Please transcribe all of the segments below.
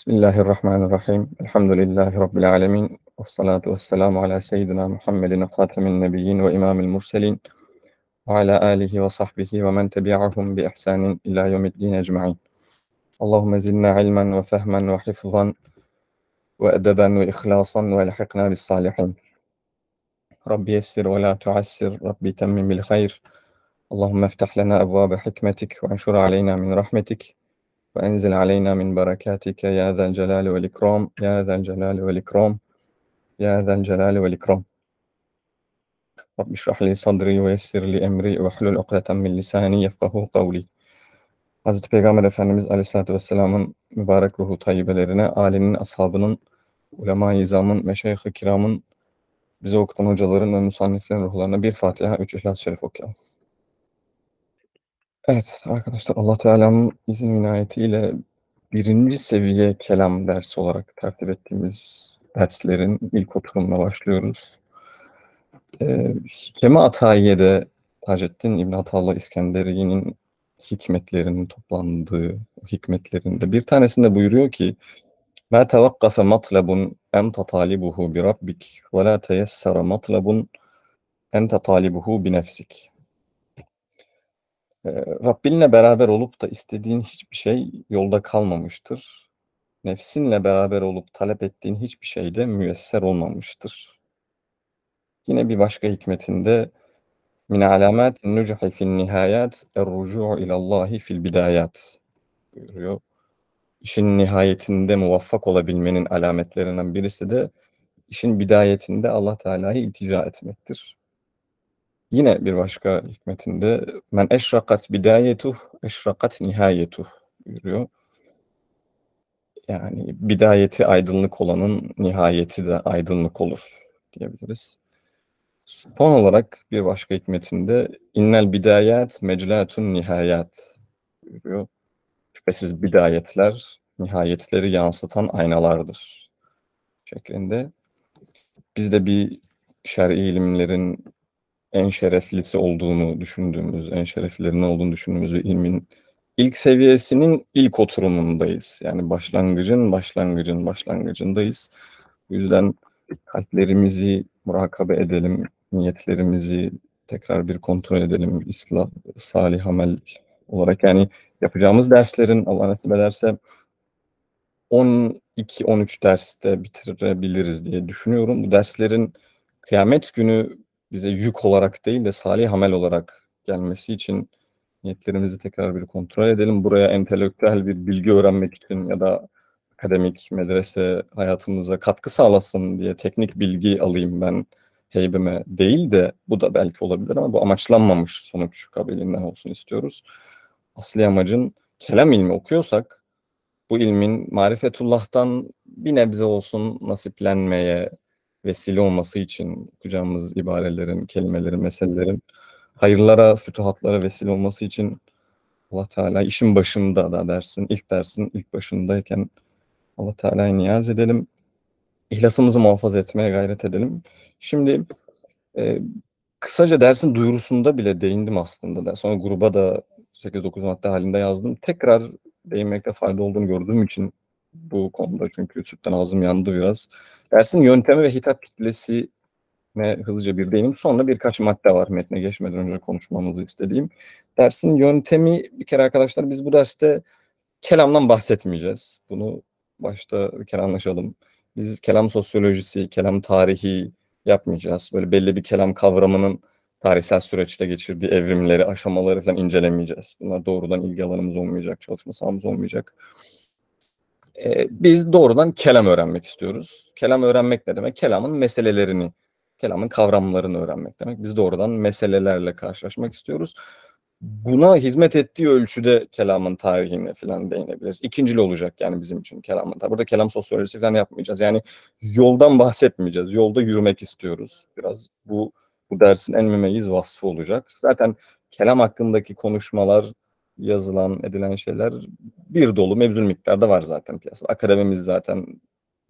بسم الله الرحمن الرحيم الحمد لله رب العالمين والصلاة والسلام على سيدنا محمد خاتم النبيين وإمام المرسلين وعلى آله وصحبه ومن تبعهم بإحسان إلى يوم الدين أجمعين اللهم زدنا علما وفهما وحفظا وأدبا وإخلاصا والحقنا بالصالحين ربي يسر ولا تعسر ربي تمم بالخير اللهم افتح لنا أبواب حكمتك وانشر علينا من رحمتك وأنزل علينا من بركاتك يا ذا الجلال والإكرام يا ذا الجلال والإكرام يا ذا الجلال والإكرام رب اشرح لي صدري ويسر لي أمري واحلل عقدة من لساني يفقه قولي Hazreti Peygamber Efendimiz Aleyhisselatü Vesselam'ın mübarek ruhu tayyibelerine, alenin, ashabının, ulema-i izamın, meşayih-i kiramın, bize okutan hocaların ve musanniflerin ruhlarına bir Fatiha, üç İhlas-ı Şerif okuyalım. Evet arkadaşlar Allah Teala'nın izin inayetiyle birinci seviye kelam dersi olarak tertip ettiğimiz derslerin ilk oturumuna başlıyoruz. Ee, Hikeme Atayiye'de Taceddin İbn Atallah İskenderi'nin hikmetlerinin toplandığı hikmetlerinde bir tanesinde buyuruyor ki مَا تَوَقَّفَ مَطْلَبٌ اَنْ تَطَالِبُهُ بِرَبِّكِ وَلَا تَيَسَّرَ مَطْلَبٌ اَنْ تَطَالِبُهُ بِنَفْسِكِ e, Rabbinle beraber olup da istediğin hiçbir şey yolda kalmamıştır. Nefsinle beraber olup talep ettiğin hiçbir şey de müyesser olmamıştır. Yine bir başka hikmetinde min alamat nucuhi fil nihayat er ila Allahi fil bidayat buyuruyor. İşin nihayetinde muvaffak olabilmenin alametlerinden birisi de işin bidayetinde Allah Teala'yı iltica etmektir. Yine bir başka hikmetinde men eşrakat bidayetuh eşrakat nihayetuh buyuruyor. Yani bidayeti aydınlık olanın nihayeti de aydınlık olur diyebiliriz. Son olarak bir başka hikmetinde innel bidayet, meclatun nihayet buyuruyor. Şüphesiz bidayetler nihayetleri yansıtan aynalardır şeklinde. Biz de bir şer'i ilimlerin en şereflisi olduğunu düşündüğümüz, en şereflilerinin olduğunu düşündüğümüz bir ilmin ilk seviyesinin ilk oturumundayız. Yani başlangıcın başlangıcın başlangıcındayız. Bu yüzden kalplerimizi murakabe edelim, niyetlerimizi tekrar bir kontrol edelim. İslah, salih amel olarak yani yapacağımız derslerin Allah nasip ederse 12-13 derste bitirebiliriz diye düşünüyorum. Bu derslerin kıyamet günü bize yük olarak değil de salih amel olarak gelmesi için niyetlerimizi tekrar bir kontrol edelim. Buraya entelektüel bir bilgi öğrenmek için ya da akademik medrese hayatımıza katkı sağlasın diye teknik bilgi alayım ben heybeme değil de bu da belki olabilir ama bu amaçlanmamış sonuç kabiliğinden olsun istiyoruz. Asli amacın kelam ilmi okuyorsak bu ilmin marifetullah'tan bir nebze olsun nasiplenmeye, vesile olması için okuyacağımız ibarelerin, kelimelerin, meselelerin hayırlara, fütuhatlara vesile olması için Allah Teala işin başında da dersin, ilk dersin ilk başındayken Allah Teala'ya niyaz edelim. İhlasımızı muhafaza etmeye gayret edelim. Şimdi e, kısaca dersin duyurusunda bile değindim aslında. Da. Sonra gruba da 8-9 madde halinde yazdım. Tekrar değinmekte fayda olduğunu gördüğüm için bu konuda çünkü sütten ağzım yandı biraz. Dersin yöntemi ve hitap ne hızlıca bir değinim. Sonra birkaç madde var metne geçmeden önce konuşmamızı istediğim. Dersin yöntemi bir kere arkadaşlar biz bu derste kelamdan bahsetmeyeceğiz. Bunu başta bir kere anlaşalım. Biz kelam sosyolojisi, kelam tarihi yapmayacağız. Böyle belli bir kelam kavramının tarihsel süreçte geçirdiği evrimleri, aşamaları falan incelemeyeceğiz. Bunlar doğrudan ilgi alanımız olmayacak, çalışma sahamız olmayacak. E, biz doğrudan kelam öğrenmek istiyoruz. Kelam öğrenmek ne demek? Kelamın meselelerini, kelamın kavramlarını öğrenmek demek. Biz doğrudan meselelerle karşılaşmak istiyoruz. Buna hizmet ettiği ölçüde kelamın tarihine falan değinebiliriz. İkincil olacak yani bizim için kelamın Burada kelam sosyolojisi falan yapmayacağız. Yani yoldan bahsetmeyeceğiz. Yolda yürümek istiyoruz. Biraz bu bu dersin en mümeyiz vasfı olacak. Zaten kelam hakkındaki konuşmalar yazılan, edilen şeyler bir dolu mevzul miktarda var zaten piyasada. Akademimiz zaten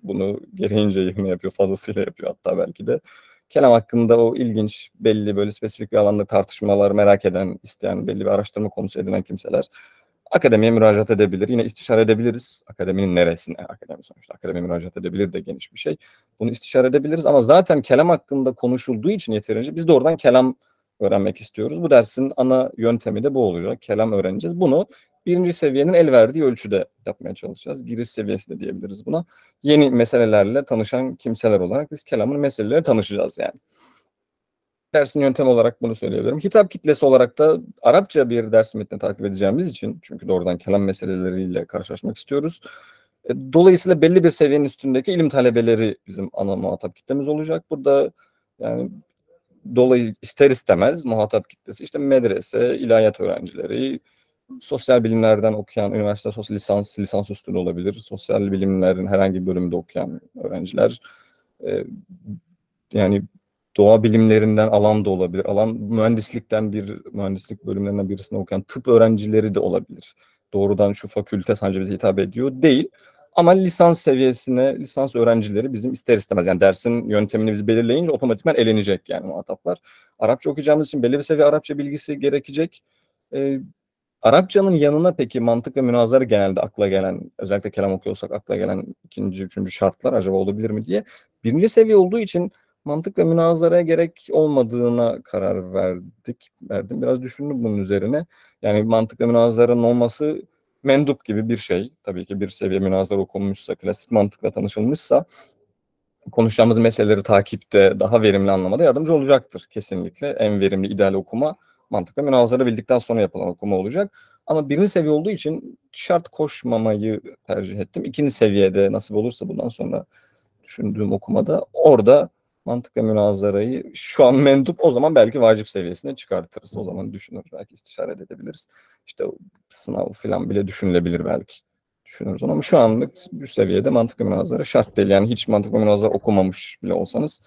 bunu gereğince yayınla yapıyor, fazlasıyla yapıyor hatta belki de. Kelam hakkında o ilginç, belli böyle spesifik bir alanda tartışmalar merak eden, isteyen, belli bir araştırma konusu edinen kimseler akademiye müracaat edebilir. Yine istişare edebiliriz. Akademinin neresine? Akademi sonuçta. Akademiye müracaat edebilir de geniş bir şey. Bunu istişare edebiliriz ama zaten kelam hakkında konuşulduğu için yeterince biz de oradan kelam öğrenmek istiyoruz. Bu dersin ana yöntemi de bu olacak. Kelam öğreneceğiz. Bunu birinci seviyenin el verdiği ölçüde yapmaya çalışacağız. Giriş seviyesi de diyebiliriz buna. Yeni meselelerle tanışan kimseler olarak biz kelamın meseleleri tanışacağız yani. Dersin yöntemi olarak bunu söyleyebilirim. Hitap kitlesi olarak da Arapça bir ders metni takip edeceğimiz için çünkü doğrudan kelam meseleleriyle karşılaşmak istiyoruz. E, dolayısıyla belli bir seviyenin üstündeki ilim talebeleri bizim ana muhatap kitlemiz olacak. Burada yani dolayı ister istemez muhatap kitlesi işte medrese, ilahiyat öğrencileri, sosyal bilimlerden okuyan, üniversite sosyal lisans, lisans üstü olabilir, sosyal bilimlerin herhangi bir bölümünde okuyan öğrenciler, e, yani doğa bilimlerinden alan da olabilir, alan mühendislikten bir, mühendislik bölümlerinden birisine okuyan tıp öğrencileri de olabilir. Doğrudan şu fakülte sadece bize hitap ediyor değil. Ama lisans seviyesine, lisans öğrencileri bizim ister istemez yani dersin yöntemini biz belirleyince otomatikman elenecek yani muhataplar. Arapça okuyacağımız için belli bir seviye Arapça bilgisi gerekecek. Ee, Arapçanın yanına peki mantık ve münazara genelde akla gelen, özellikle kelam okuyorsak akla gelen ikinci, üçüncü şartlar acaba olabilir mi diye. Birinci seviye olduğu için mantık ve münazaraya gerek olmadığına karar verdik. Verdim. Biraz düşündüm bunun üzerine. Yani mantık ve münazaranın olması mendup gibi bir şey. Tabii ki bir seviye münazara okunmuşsa, klasik mantıkla tanışılmışsa konuşacağımız meseleleri takipte daha verimli anlamada yardımcı olacaktır kesinlikle. En verimli ideal okuma mantık ve münazara bildikten sonra yapılan okuma olacak. Ama birinci seviye olduğu için şart koşmamayı tercih ettim. İkinci seviyede nasip olursa bundan sonra düşündüğüm okumada orada mantık ve münazarayı şu an mendup o zaman belki vacip seviyesine çıkartırız. O zaman düşünürüz, belki istişare edebiliriz. İşte sınav falan bile düşünülebilir belki. Düşünürüz onu ama şu anlık bu seviyede mantık ve münazara şart değil. Yani hiç mantık ve münazara okumamış bile olsanız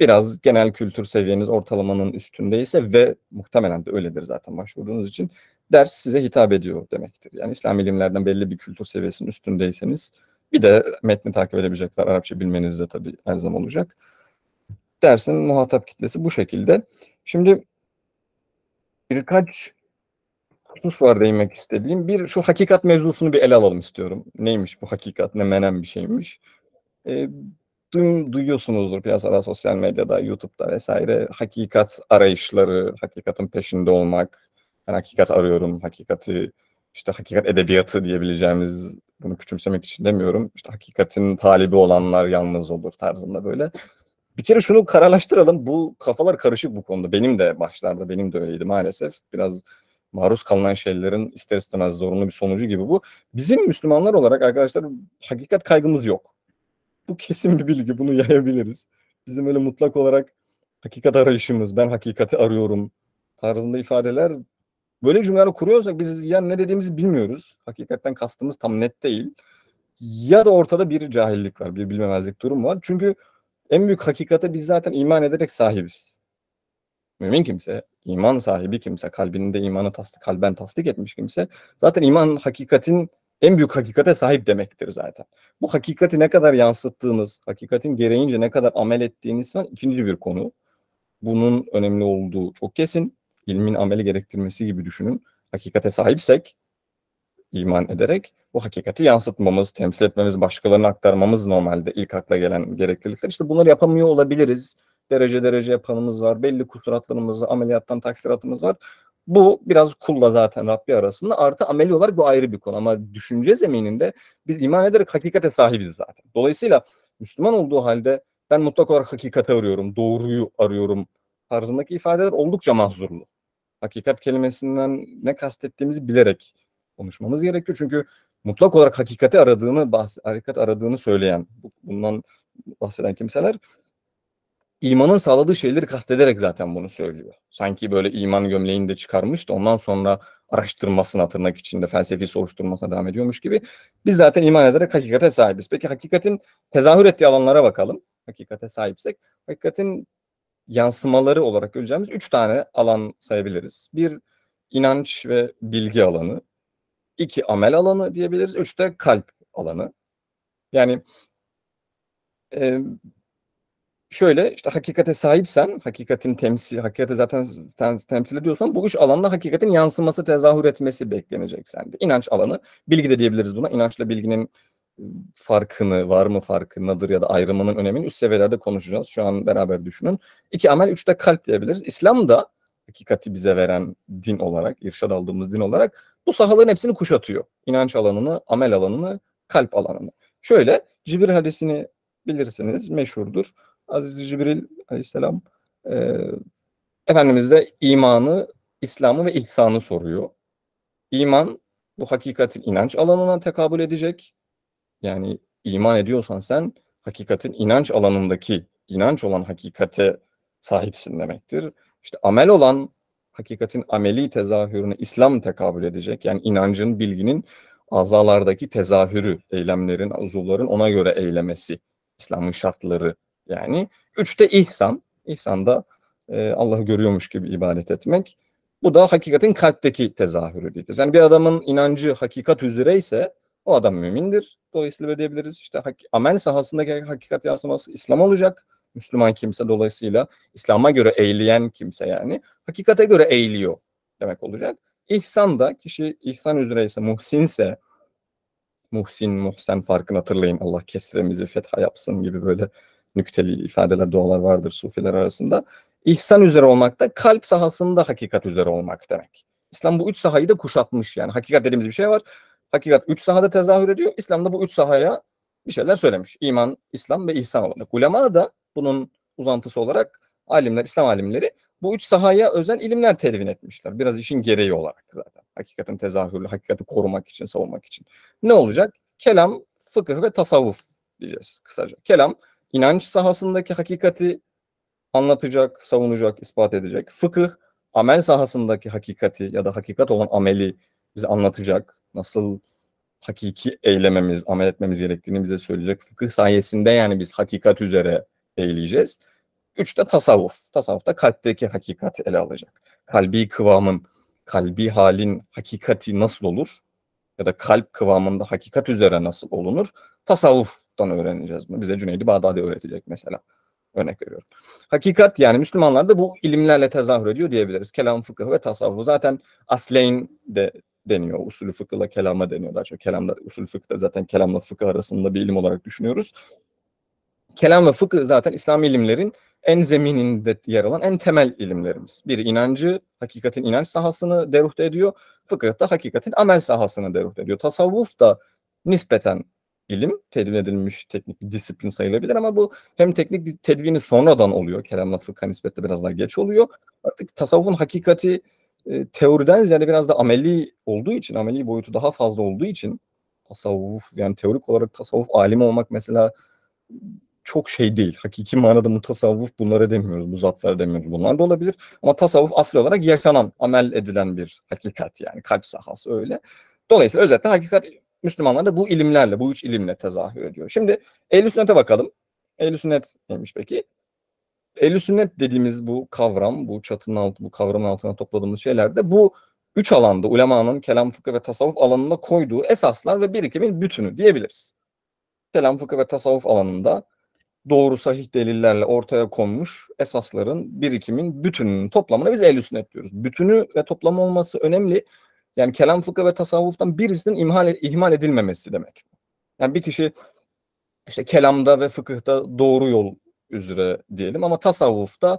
biraz genel kültür seviyeniz ortalamanın üstündeyse ve muhtemelen de öyledir zaten başvurduğunuz için ders size hitap ediyor demektir. Yani İslam ilimlerden belli bir kültür seviyesinin üstündeyseniz bir de metni takip edebilecekler. Arapça bilmeniz de tabii her zaman olacak dersin muhatap kitlesi bu şekilde. Şimdi birkaç husus var değinmek istediğim. Bir şu hakikat mevzusunu bir ele alalım istiyorum. Neymiş bu hakikat? Ne menem bir şeymiş. E, ee, duy, duyuyorsunuzdur piyasada, sosyal medyada, YouTube'da vesaire hakikat arayışları, hakikatin peşinde olmak. Ben hakikat arıyorum, hakikati işte hakikat edebiyatı diyebileceğimiz bunu küçümsemek için demiyorum. İşte hakikatin talibi olanlar yalnız olur tarzında böyle bir kere şunu kararlaştıralım. Bu kafalar karışık bu konuda. Benim de başlarda benim de öyleydi maalesef. Biraz maruz kalınan şeylerin ister istemez zorunlu bir sonucu gibi bu. Bizim Müslümanlar olarak arkadaşlar hakikat kaygımız yok. Bu kesin bir bilgi. Bunu yayabiliriz. Bizim öyle mutlak olarak hakikat arayışımız, ben hakikati arıyorum tarzında ifadeler böyle cümleler kuruyorsak biz ya ne dediğimizi bilmiyoruz. Hakikatten kastımız tam net değil. Ya da ortada bir cahillik var, bir bilmemezlik durum var. Çünkü en büyük hakikate biz zaten iman ederek sahibiz. Mümin kimse, iman sahibi kimse, kalbinde imanı tasdik, kalben tasdik etmiş kimse zaten iman hakikatin en büyük hakikate sahip demektir zaten. Bu hakikati ne kadar yansıttığınız, hakikatin gereğince ne kadar amel ettiğiniz falan ikinci bir konu. Bunun önemli olduğu çok kesin. İlmin ameli gerektirmesi gibi düşünün. Hakikate sahipsek, iman ederek bu hakikati yansıtmamız, temsil etmemiz, başkalarına aktarmamız normalde ilk akla gelen gereklilikler. İşte bunları yapamıyor olabiliriz. Derece derece yapanımız var, belli kusuratlarımız, ameliyattan taksiratımız var. Bu biraz kulla zaten Rabbi arasında. Artı ameli bu ayrı bir konu ama düşünce zemininde biz iman ederek hakikate sahibiz zaten. Dolayısıyla Müslüman olduğu halde ben mutlak olarak hakikate arıyorum, doğruyu arıyorum tarzındaki ifadeler oldukça mahzurlu. Hakikat kelimesinden ne kastettiğimizi bilerek konuşmamız gerekiyor. Çünkü mutlak olarak hakikati aradığını hakikat aradığını söyleyen bundan bahseden kimseler imanın sağladığı şeyleri kastederek zaten bunu söylüyor. Sanki böyle iman gömleğini de çıkarmış da ondan sonra araştırmasına tırnak içinde felsefi soruşturmasına devam ediyormuş gibi. Biz zaten iman ederek hakikate sahibiz. Peki hakikatin tezahür ettiği alanlara bakalım. Hakikate sahipsek hakikatin yansımaları olarak göreceğimiz üç tane alan sayabiliriz. Bir inanç ve bilgi alanı iki amel alanı diyebiliriz. Üç de kalp alanı. Yani e, şöyle işte hakikate sahipsen, hakikatin temsil, hakikati zaten sen temsil ediyorsan bu üç alanda hakikatin yansıması, tezahür etmesi beklenecek sende. İnanç alanı, bilgi de diyebiliriz buna. İnançla bilginin farkını, var mı farkı farkındadır ya da ayrımının önemini üst seviyelerde konuşacağız. Şu an beraber düşünün. İki amel, üçte kalp diyebiliriz. İslam da hakikati bize veren din olarak, irşad aldığımız din olarak bu sahaların hepsini kuşatıyor. İnanç alanını, amel alanını, kalp alanını. Şöyle Cibril hadisini bilirseniz meşhurdur. Aziz Cibril aleyhisselam e, Efendimiz de imanı, İslam'ı ve ihsanı soruyor. İman bu hakikatin inanç alanına tekabül edecek. Yani iman ediyorsan sen hakikatin inanç alanındaki inanç olan hakikate sahipsin demektir. İşte amel olan hakikatin ameli tezahürüne İslam tekabül edecek. Yani inancın, bilginin azalardaki tezahürü, eylemlerin, uzuvların ona göre eylemesi. İslam'ın şartları yani. Üçte ihsan. İhsan da e, Allah'ı görüyormuş gibi ibadet etmek. Bu da hakikatin kalpteki tezahürü diyeceğiz. Yani bir adamın inancı hakikat üzere ise o adam mümindir. Dolayısıyla böyle diyebiliriz. İşte amel sahasındaki hakikat yansıması İslam olacak. Müslüman kimse dolayısıyla İslam'a göre eğleyen kimse yani hakikate göre eğiliyor demek olacak. İhsan da kişi ihsan üzere ise muhsinse muhsin muhsen farkını hatırlayın Allah kesremizi fetha yapsın gibi böyle nükteli ifadeler dualar vardır sufiler arasında. İhsan üzere olmak da kalp sahasında hakikat üzere olmak demek. İslam bu üç sahayı da kuşatmış yani hakikat dediğimiz bir şey var. Hakikat üç sahada tezahür ediyor. İslam da bu üç sahaya bir şeyler söylemiş. İman, İslam ve ihsan olarak. Ulema da bunun uzantısı olarak alimler, İslam alimleri bu üç sahaya özel ilimler tedvin etmişler. Biraz işin gereği olarak zaten. Hakikatin tezahürü, hakikati korumak için, savunmak için. Ne olacak? Kelam, fıkıh ve tasavvuf diyeceğiz kısaca. Kelam, inanç sahasındaki hakikati anlatacak, savunacak, ispat edecek. Fıkıh, amel sahasındaki hakikati ya da hakikat olan ameli bize anlatacak. Nasıl hakiki eylememiz, amel etmemiz gerektiğini bize söyleyecek. Fıkıh sayesinde yani biz hakikat üzere eğileceğiz. Üç de tasavvuf. da kalpteki hakikati ele alacak. Kalbi kıvamın, kalbi halin hakikati nasıl olur? Ya da kalp kıvamında hakikat üzere nasıl olunur? Tasavvuftan öğreneceğiz bunu. Bize Cüneydi Bağdadi öğretecek mesela. Örnek veriyorum. Hakikat yani Müslümanlarda bu ilimlerle tezahür ediyor diyebiliriz. Kelam fıkıh ve tasavvuf zaten asleyn de deniyor. Usulü fıkıhla kelama deniyor daha çok. kelamla usulü fıkıhta zaten kelamla fıkıh arasında bir ilim olarak düşünüyoruz kelam ve fıkıh zaten İslam ilimlerin en zemininde yer alan en temel ilimlerimiz. Biri inancı, hakikatin inanç sahasını deruhte ediyor. Fıkıh da hakikatin amel sahasını deruhte ediyor. Tasavvuf da nispeten ilim, tedvin edilmiş teknik bir disiplin sayılabilir ama bu hem teknik tedvini sonradan oluyor. Kelamla fıkha nispetle biraz daha geç oluyor. Artık tasavvufun hakikati e, teoriden ziyade biraz da ameli olduğu için, ameli boyutu daha fazla olduğu için tasavvuf yani teorik olarak tasavvuf alimi olmak mesela çok şey değil. Hakiki manada mutasavvuf bunlara demiyoruz, bu zatlara demiyoruz. Bunlar da olabilir. Ama tasavvuf asıl olarak yaşanan, amel edilen bir hakikat yani kalp sahası öyle. Dolayısıyla özetle hakikat Müslümanlar da bu ilimlerle, bu üç ilimle tezahür ediyor. Şimdi ehl Sünnet'e bakalım. ehl Sünnet neymiş peki? ehl Sünnet dediğimiz bu kavram, bu çatının altı, bu kavramın altına topladığımız şeylerde bu üç alanda ulemanın kelam, fıkıh ve tasavvuf alanında koyduğu esaslar ve birikimin bütünü diyebiliriz. Kelam, fıkıh ve tasavvuf alanında doğru sahih delillerle ortaya konmuş esasların birikimin bütününün toplamına biz ehl sünnet diyoruz. Bütünü ve toplamı olması önemli. Yani kelam fıkı ve tasavvuftan birisinin imhal, ihmal edilmemesi demek. Yani bir kişi işte kelamda ve fıkıhta doğru yol üzere diyelim ama tasavvufta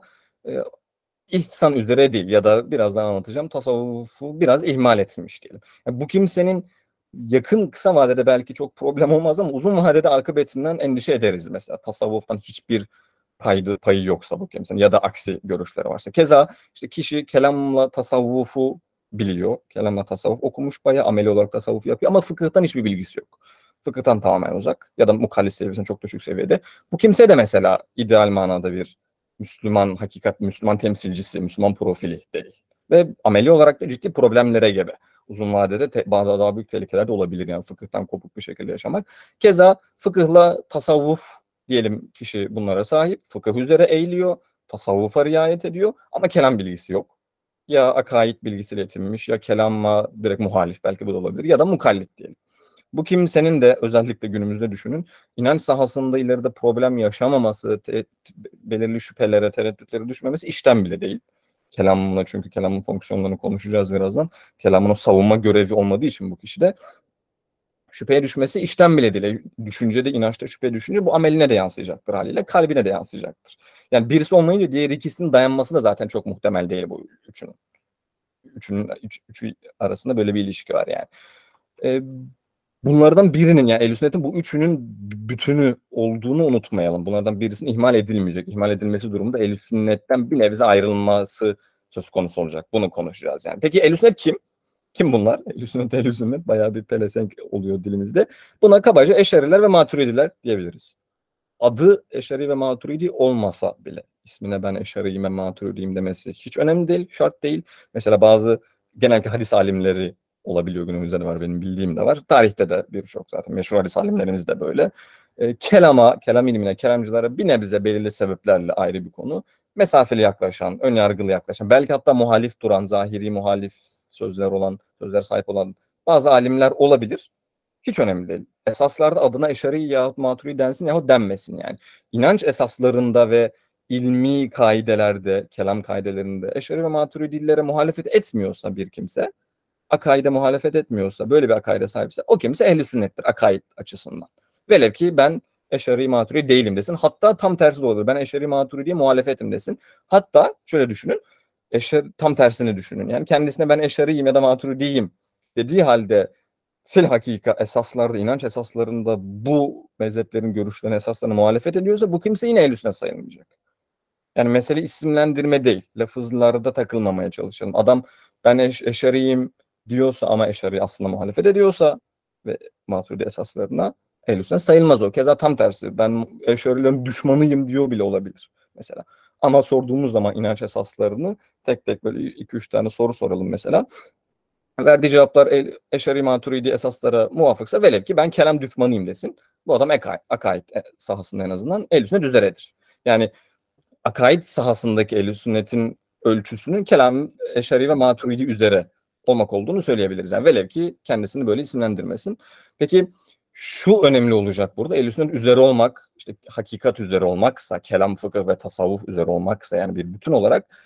e, ihsan üzere değil ya da birazdan anlatacağım tasavvufu biraz ihmal etmiş diyelim. Yani bu kimsenin yakın kısa vadede belki çok problem olmaz ama uzun vadede akıbetinden endişe ederiz mesela. Tasavvuftan hiçbir paydı, payı yoksa bu kimsenin ya da aksi görüşleri varsa. Keza işte kişi kelamla tasavvufu biliyor. Kelamla tasavvuf okumuş bayağı ameli olarak tasavvuf yapıyor ama fıkıhtan hiçbir bilgisi yok. Fıkıhtan tamamen uzak ya da mukallis seviyesinde çok düşük seviyede. Bu kimse de mesela ideal manada bir Müslüman hakikat, Müslüman temsilcisi, Müslüman profili değil. Ve ameli olarak da ciddi problemlere gebe uzun vadede te, bazı daha büyük tehlikeler de olabilir yani fıkıhtan kopuk bir şekilde yaşamak. Keza fıkıhla tasavvuf diyelim kişi bunlara sahip, fıkıh üzere eğiliyor, tasavvufa riayet ediyor ama kelam bilgisi yok. Ya akaid bilgisi yetinmiş ya kelamla direkt muhalif belki bu da olabilir ya da mukallit diyelim. Bu kimsenin de özellikle günümüzde düşünün inanç sahasında ileride problem yaşamaması, te, belirli şüphelere, tereddütlere düşmemesi işten bile değil. Kelamına çünkü kelamın fonksiyonlarını konuşacağız birazdan. Kelamın o savunma görevi olmadığı için bu kişide şüpheye düşmesi işten bile değil. E, düşüncede, inançta şüphe düşünce bu ameline de yansıyacaktır haliyle. Kalbine de yansıyacaktır. Yani birisi olmayınca diğer ikisinin dayanması da zaten çok muhtemel değil bu üçünün. Üçünün üç, üçü arasında böyle bir ilişki var yani. Ee, bunlardan birinin yani Ehl-i bu üçünün bütünü olduğunu unutmayalım. Bunlardan birisinin ihmal edilmeyecek. İhmal edilmesi durumunda ehl Sünnet'ten bir nebze ayrılması söz konusu olacak. Bunu konuşacağız yani. Peki ehl Sünnet kim? Kim bunlar? Ehl-i Sünnet, ehl Sünnet bayağı bir pelesenk oluyor dilimizde. Buna kabaca Eşeriler ve Maturidiler diyebiliriz. Adı Eşeri ve Maturidi olmasa bile ismine ben Eşeriyim ve Maturidiyim demesi hiç önemli değil, şart değil. Mesela bazı genelde hadis alimleri olabiliyor günümüzde de var benim bildiğim de var. Tarihte de birçok zaten meşhur hadis alimlerimiz de böyle. E, kelama, kelam ilmine, kelamcılara bir nebze belirli sebeplerle ayrı bir konu. Mesafeli yaklaşan, ön yargılı yaklaşan, belki hatta muhalif duran, zahiri muhalif sözler olan, sözler sahip olan bazı alimler olabilir. Hiç önemli değil. Esaslarda adına eşari yahut maturi densin yahut denmesin yani. İnanç esaslarında ve ilmi kaidelerde, kelam kaidelerinde eşari ve maturi dillere muhalefet etmiyorsa bir kimse akaide muhalefet etmiyorsa, böyle bir akaide sahipse o kimse ehli sünnettir akaid açısından. Velev ki ben eşeri maturi değilim desin. Hatta tam tersi de olur. Ben eşeri maturi diye muhalefetim desin. Hatta şöyle düşünün. Eşer, tam tersini düşünün. Yani kendisine ben eşeriyim ya da maturidiyim dediği halde fil hakika esaslarda, inanç esaslarında bu mezheplerin görüşlerine esaslarına muhalefet ediyorsa bu kimse yine sünnet sayılmayacak. Yani mesele isimlendirme değil. Lafızlarda takılmamaya çalışalım. Adam ben eş, eşeriyim, diyorsa ama Eşari aslında muhalefet ediyorsa ve Maturidi esaslarına ehl sayılmaz o. Keza tam tersi. Ben Eşarilerin düşmanıyım diyor bile olabilir mesela. Ama sorduğumuz zaman inanç esaslarını tek tek böyle iki üç tane soru soralım mesela. Verdiği cevaplar Eşari Maturidi esaslara muvafıksa velev ki ben kelam düşmanıyım desin. Bu adam akaid, e, sahasında en azından ehl düzeredir. Yani akaid sahasındaki ehl sünnetin ölçüsünün kelam eşari ve maturidi üzere olmak olduğunu söyleyebiliriz. Yani velev ki kendisini böyle isimlendirmesin. Peki şu önemli olacak burada. Ehl-i sünnet üzeri olmak, işte hakikat üzeri olmaksa, kelam, fıkıh ve tasavvuf üzeri olmaksa yani bir bütün olarak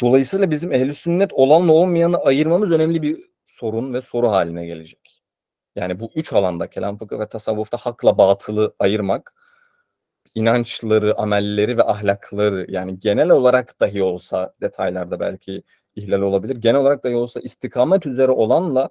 dolayısıyla bizim ehl-i sünnet olanla olmayanı ayırmamız önemli bir sorun ve soru haline gelecek. Yani bu üç alanda kelam, fıkıh ve tasavvufta hakla batılı ayırmak inançları, amelleri ve ahlakları yani genel olarak dahi olsa detaylarda belki ihlal olabilir. Genel olarak da olsa istikamet üzere olanla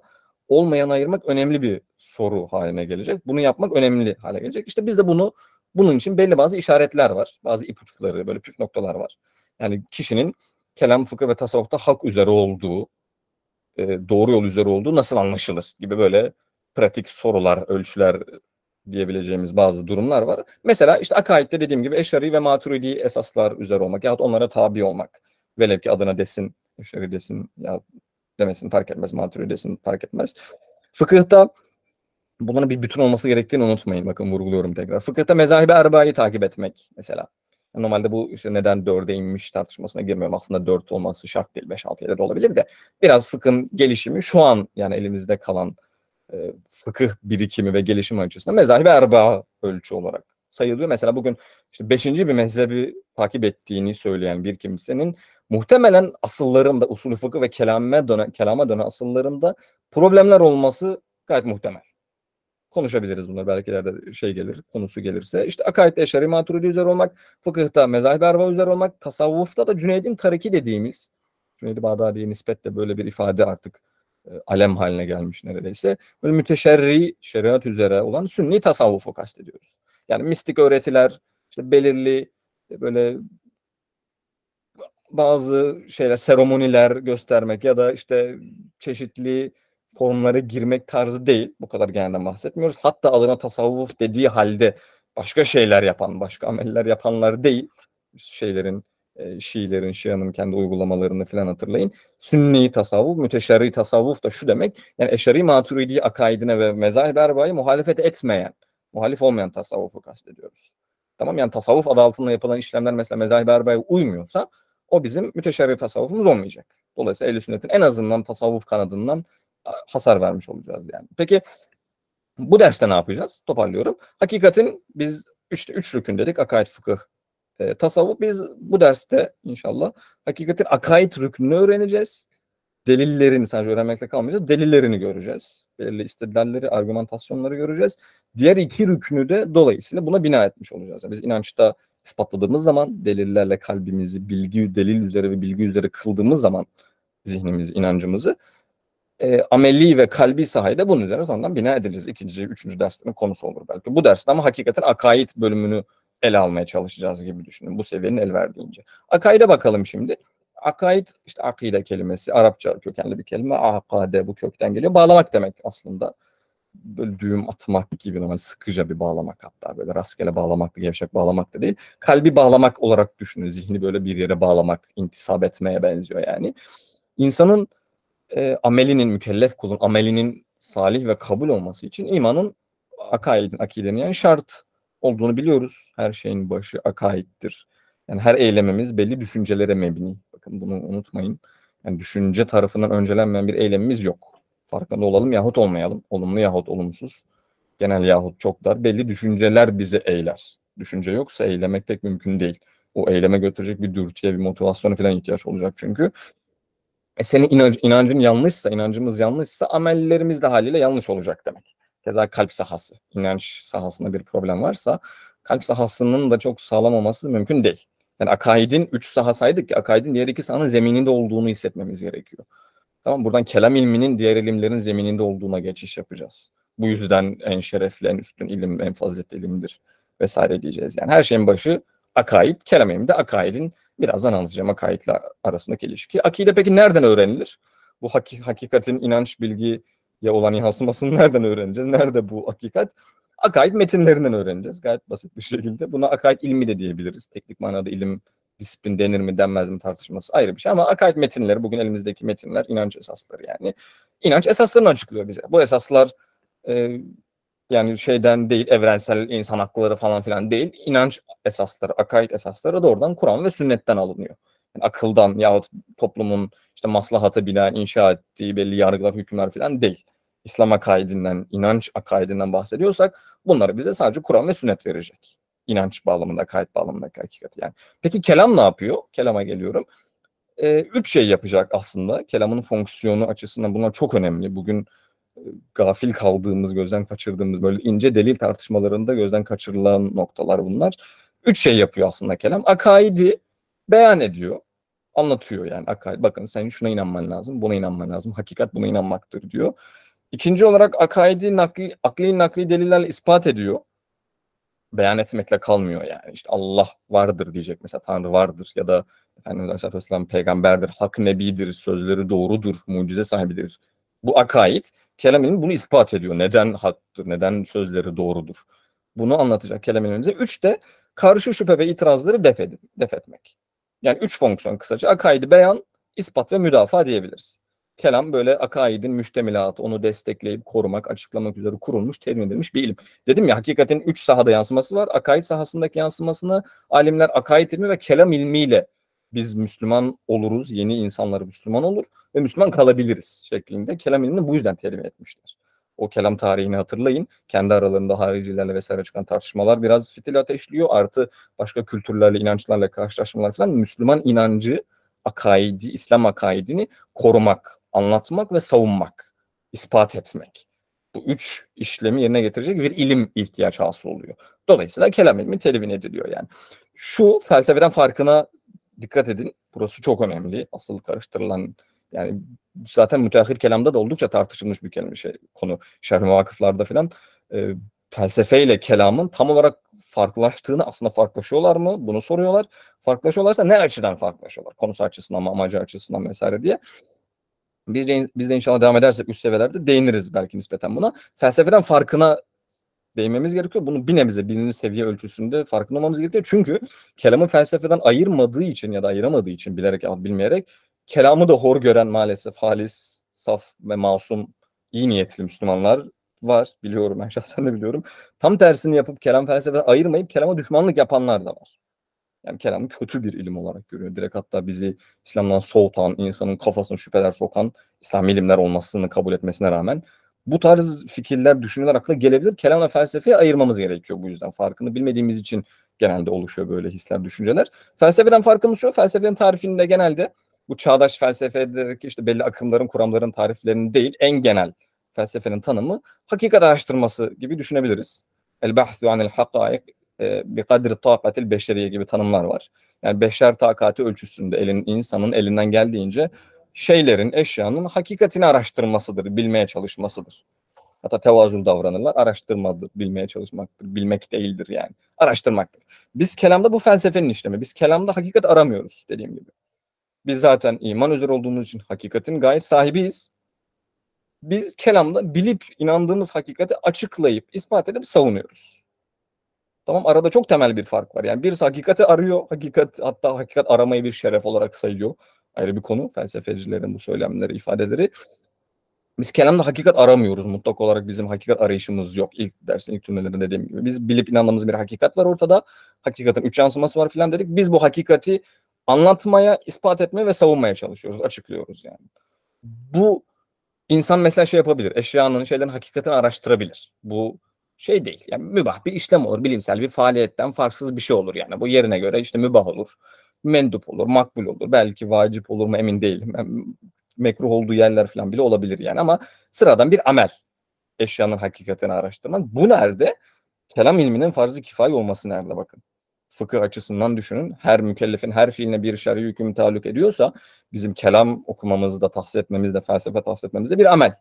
olmayan ayırmak önemli bir soru haline gelecek. Bunu yapmak önemli hale gelecek. İşte biz de bunu bunun için belli bazı işaretler var. Bazı ipuçları, böyle püf noktalar var. Yani kişinin kelam, fıkıh ve tasavvufta hak üzere olduğu, e, doğru yol üzere olduğu nasıl anlaşılır gibi böyle pratik sorular, ölçüler diyebileceğimiz bazı durumlar var. Mesela işte akaidde dediğim gibi Eşari ve Maturidi esaslar üzere olmak yahut onlara tabi olmak. Velev ki adına desin şöyle desin ya demesin fark etmez. Maturi desin fark etmez. Fıkıhta bunların bir bütün olması gerektiğini unutmayın. Bakın vurguluyorum tekrar. Fıkıhta mezahibe erbayı takip etmek mesela. Normalde bu işte neden dörde inmiş tartışmasına girmiyorum. Aslında dört olması şart değil. Beş, altı, yedi olabilir de. Biraz fıkhın gelişimi şu an yani elimizde kalan e, fıkıh birikimi ve gelişim açısından mezahibe erba ölçü olarak sayılıyor. Mesela bugün işte beşinci bir mezhebi takip ettiğini söyleyen bir kimsenin muhtemelen asıllarında usulü fıkı ve kelame dönen, kelama dönen asıllarında problemler olması gayet muhtemel. Konuşabiliriz bunları belki de şey gelir, konusu gelirse. İşte akaidde Eşari Maturidi üzere olmak, fıkıhta Mezahib Erba üzere olmak, tasavvufta da Cüneyd'in Tariki dediğimiz, Cüneyd-i Bağdadi'ye nispetle böyle bir ifade artık e, alem haline gelmiş neredeyse. Böyle müteşerri, şeriat üzere olan sünni tasavvufu kastediyoruz. Yani mistik öğretiler, işte belirli e, böyle bazı şeyler, seremoniler göstermek ya da işte çeşitli formlara girmek tarzı değil. Bu kadar genelden bahsetmiyoruz. Hatta adına tasavvuf dediği halde başka şeyler yapan, başka ameller yapanlar değil. Şeylerin, e, Şiilerin, Şia'nın kendi uygulamalarını falan hatırlayın. Sünni tasavvuf, müteşerri tasavvuf da şu demek. Yani Eşari Maturidi akaidine ve mezahib erbayı muhalefet etmeyen, muhalif olmayan tasavvufu kastediyoruz. Tamam yani tasavvuf adı altında yapılan işlemler mesela mezahib erbaya uymuyorsa o bizim müteşerri tasavvufumuz olmayacak. Dolayısıyla ehl sünnetin en azından tasavvuf kanadından hasar vermiş olacağız yani. Peki bu derste ne yapacağız? Toparlıyorum. Hakikatin biz işte üç rükün dedik. Akaid, fıkıh, e, tasavvuf. Biz bu derste inşallah hakikatin akaid rükünü öğreneceğiz. Delillerini sadece öğrenmekle kalmayacağız. Delillerini göreceğiz. Belirli istedilerleri, argümantasyonları göreceğiz. Diğer iki rükünü de dolayısıyla buna bina etmiş olacağız. Yani biz inançta ispatladığımız zaman delillerle kalbimizi bilgi delil üzere ve bilgi üzere kıldığımız zaman zihnimizi, inancımızı e, ameli ve kalbi sahayda bunun üzerine sonradan bina edeceğiz. İkinci, üçüncü derslerin konusu olur belki. Bu derste ama hakikaten akaid bölümünü ele almaya çalışacağız gibi düşünün. Bu seviyenin el verdiğince. Akaide bakalım şimdi. Akaid işte akide kelimesi Arapça kökenli bir kelime. Akade bu kökten geliyor. Bağlamak demek aslında böyle düğüm atmak gibi normal sıkıca bir bağlamak hatta böyle rastgele bağlamak da gevşek bağlamak da değil. Kalbi bağlamak olarak düşünün. Zihni böyle bir yere bağlamak, intisap etmeye benziyor yani. İnsanın e, amelinin mükellef kulun amelinin salih ve kabul olması için imanın akaidin, akidenin yani şart olduğunu biliyoruz. Her şeyin başı akaittir. Yani her eylemimiz belli düşüncelere mebni. Bakın bunu unutmayın. Yani düşünce tarafından öncelenmeyen bir eylemimiz yok farkında olalım yahut olmayalım. Olumlu yahut olumsuz. Genel yahut çok dar. Belli düşünceler bizi eyler. Düşünce yoksa eylemek pek mümkün değil. O eyleme götürecek bir dürtüye, bir motivasyona falan ihtiyaç olacak çünkü. E senin inanc inancın yanlışsa, inancımız yanlışsa amellerimiz de haliyle yanlış olacak demek. Keza kalp sahası, inanç sahasında bir problem varsa kalp sahasının da çok sağlam olması mümkün değil. Yani akaidin 3 saha saydık ki akaidin diğer iki sahanın zemininde olduğunu hissetmemiz gerekiyor. Tamam buradan kelam ilminin diğer ilimlerin zemininde olduğuna geçiş yapacağız. Bu yüzden en şerefli, en üstün ilim, en faziletli ilimdir vesaire diyeceğiz. Yani her şeyin başı akaid, kelam ilmi de akaidin birazdan anlatacağım akaidle arasındaki ilişki. Akide peki nereden öğrenilir? Bu hak hakikatin inanç bilgiye olan yansımasını nereden öğreneceğiz? Nerede bu hakikat? Akaid metinlerinden öğreneceğiz. Gayet basit bir şekilde. Buna akaid ilmi de diyebiliriz. Teknik manada ilim disiplin denir mi denmez mi tartışması ayrı bir şey ama akaid metinleri bugün elimizdeki metinler inanç esasları yani. inanç esaslarını açıklıyor bize. Bu esaslar e, yani şeyden değil evrensel insan hakları falan filan değil. inanç esasları, akaid esasları doğrudan Kur'an ve sünnetten alınıyor. Yani akıldan yahut toplumun işte maslahatı binaen inşa ettiği belli yargılar, hükümler filan değil. İslam akaidinden, inanç akaidinden bahsediyorsak bunları bize sadece Kur'an ve sünnet verecek inanç bağlamında, kayıt bağlamındaki hakikati yani. Peki kelam ne yapıyor? Kelama geliyorum. E, üç şey yapacak aslında. Kelamın fonksiyonu açısından bunlar çok önemli. Bugün gafil kaldığımız, gözden kaçırdığımız böyle ince delil tartışmalarında gözden kaçırılan noktalar bunlar. Üç şey yapıyor aslında kelam. Akaidi beyan ediyor. Anlatıyor yani akaid. Bakın senin şuna inanman lazım, buna inanman lazım. Hakikat buna inanmaktır diyor. İkinci olarak akaidi nakli, akli nakli delillerle ispat ediyor beyan etmekle kalmıyor yani. İşte Allah vardır diyecek mesela Tanrı vardır ya da Efendimiz Aleyhisselatü Vesselam peygamberdir, hak nebidir, sözleri doğrudur, mucize sahibidir. Bu akaid kelimenin bunu ispat ediyor. Neden haktır, neden sözleri doğrudur. Bunu anlatacak kelimelerimize. Üç de karşı şüphe ve itirazları def, edin, def etmek. Yani üç fonksiyon kısaca akaidi beyan, ispat ve müdafaa diyebiliriz. Kelam böyle akaidin müştemilatı, onu destekleyip korumak, açıklamak üzere kurulmuş, terim edilmiş bir ilim. Dedim ya hakikatin üç sahada yansıması var. Akaid sahasındaki yansımasını alimler akaid ilmi ve kelam ilmiyle biz Müslüman oluruz, yeni insanlar Müslüman olur ve Müslüman kalabiliriz şeklinde kelam ilmini bu yüzden terim etmişler. O kelam tarihini hatırlayın. Kendi aralarında haricilerle vesaire çıkan tartışmalar biraz fitil ateşliyor. Artı başka kültürlerle, inançlarla karşılaşmalar falan Müslüman inancı, akaidi, İslam akaidini korumak, anlatmak ve savunmak, ispat etmek. Bu üç işlemi yerine getirecek bir ilim ihtiyaç hasıl oluyor. Dolayısıyla kelam ilmi telvin ediliyor yani. Şu felsefeden farkına dikkat edin. Burası çok önemli. Asıl karıştırılan yani zaten müteahhir kelamda da oldukça tartışılmış bir kelime şey, konu. Şerh vakıflarda filan e, felsefeyle kelamın tam olarak farklılaştığını aslında farklılaşıyorlar mı bunu soruyorlar. Farklılaşıyorlarsa ne açıdan farklılaşıyorlar? Konusu açısından mı amacı açısından vesaire diye. Biz de, biz de inşallah devam edersek üst seviyelerde değiniriz belki nispeten buna. Felsefeden farkına değinmemiz gerekiyor. Bunu bir nebze birinci seviye ölçüsünde farkında olmamız gerekiyor. Çünkü kelamı felsefeden ayırmadığı için ya da ayıramadığı için bilerek ya bilmeyerek kelamı da hor gören maalesef halis, saf ve masum iyi niyetli Müslümanlar var. Biliyorum ben şahsen de biliyorum. Tam tersini yapıp kelam felsefeden ayırmayıp kelama düşmanlık yapanlar da var yani kelamı kötü bir ilim olarak görüyor. Direkt hatta bizi İslam'dan soğutan, insanın kafasına şüpheler sokan İslam ilimler olmasını kabul etmesine rağmen bu tarz fikirler, düşünceler aklına gelebilir. Kelamla felsefeyi ayırmamız gerekiyor bu yüzden. Farkını bilmediğimiz için genelde oluşuyor böyle hisler, düşünceler. Felsefeden farkımız şu, felsefenin tarifinde genelde bu çağdaş felsefedeki işte belli akımların, kuramların tariflerini değil, en genel felsefenin tanımı hakikat araştırması gibi düşünebiliriz. El bahthu anil e, bir kadri takatil beşeriye gibi tanımlar var. Yani beşer takati ölçüsünde elin, insanın elinden geldiğince şeylerin, eşyanın hakikatini araştırmasıdır, bilmeye çalışmasıdır. Hatta tevazul davranırlar. Araştırmadır, bilmeye çalışmaktır. Bilmek değildir yani. Araştırmaktır. Biz kelamda bu felsefenin işlemi. Biz kelamda hakikat aramıyoruz dediğim gibi. Biz zaten iman üzere olduğumuz için hakikatin gayet sahibiyiz. Biz kelamda bilip inandığımız hakikati açıklayıp ispat edip savunuyoruz. Tamam arada çok temel bir fark var. Yani birisi hakikati arıyor. Hakikat hatta hakikat aramayı bir şeref olarak sayıyor. Ayrı bir konu felsefecilerin bu söylemleri, ifadeleri. Biz kelamda hakikat aramıyoruz. Mutlak olarak bizim hakikat arayışımız yok. İlk dersin ilk cümlelerinde dediğim gibi. Biz bilip inandığımız bir hakikat var ortada. Hakikatin üç yansıması var filan dedik. Biz bu hakikati anlatmaya, ispat etmeye ve savunmaya çalışıyoruz. Açıklıyoruz yani. Bu insan mesela şey yapabilir. Eşyanın, şeylerin hakikatini araştırabilir. Bu şey değil. Yani mübah bir işlem olur. Bilimsel bir faaliyetten farksız bir şey olur yani. Bu yerine göre işte mübah olur. Mendup olur, makbul olur. Belki vacip olur mu emin değilim. Yani mekruh olduğu yerler falan bile olabilir yani. Ama sıradan bir amel eşyanın hakikatini araştırmak. Bu nerede? Kelam ilminin farzı kifayi olması nerede bakın. Fıkıh açısından düşünün. Her mükellefin her fiiline bir şer'i hüküm taluk ediyorsa bizim kelam okumamızda, tahsis etmemizde, felsefe tahsis etmemizde bir amel.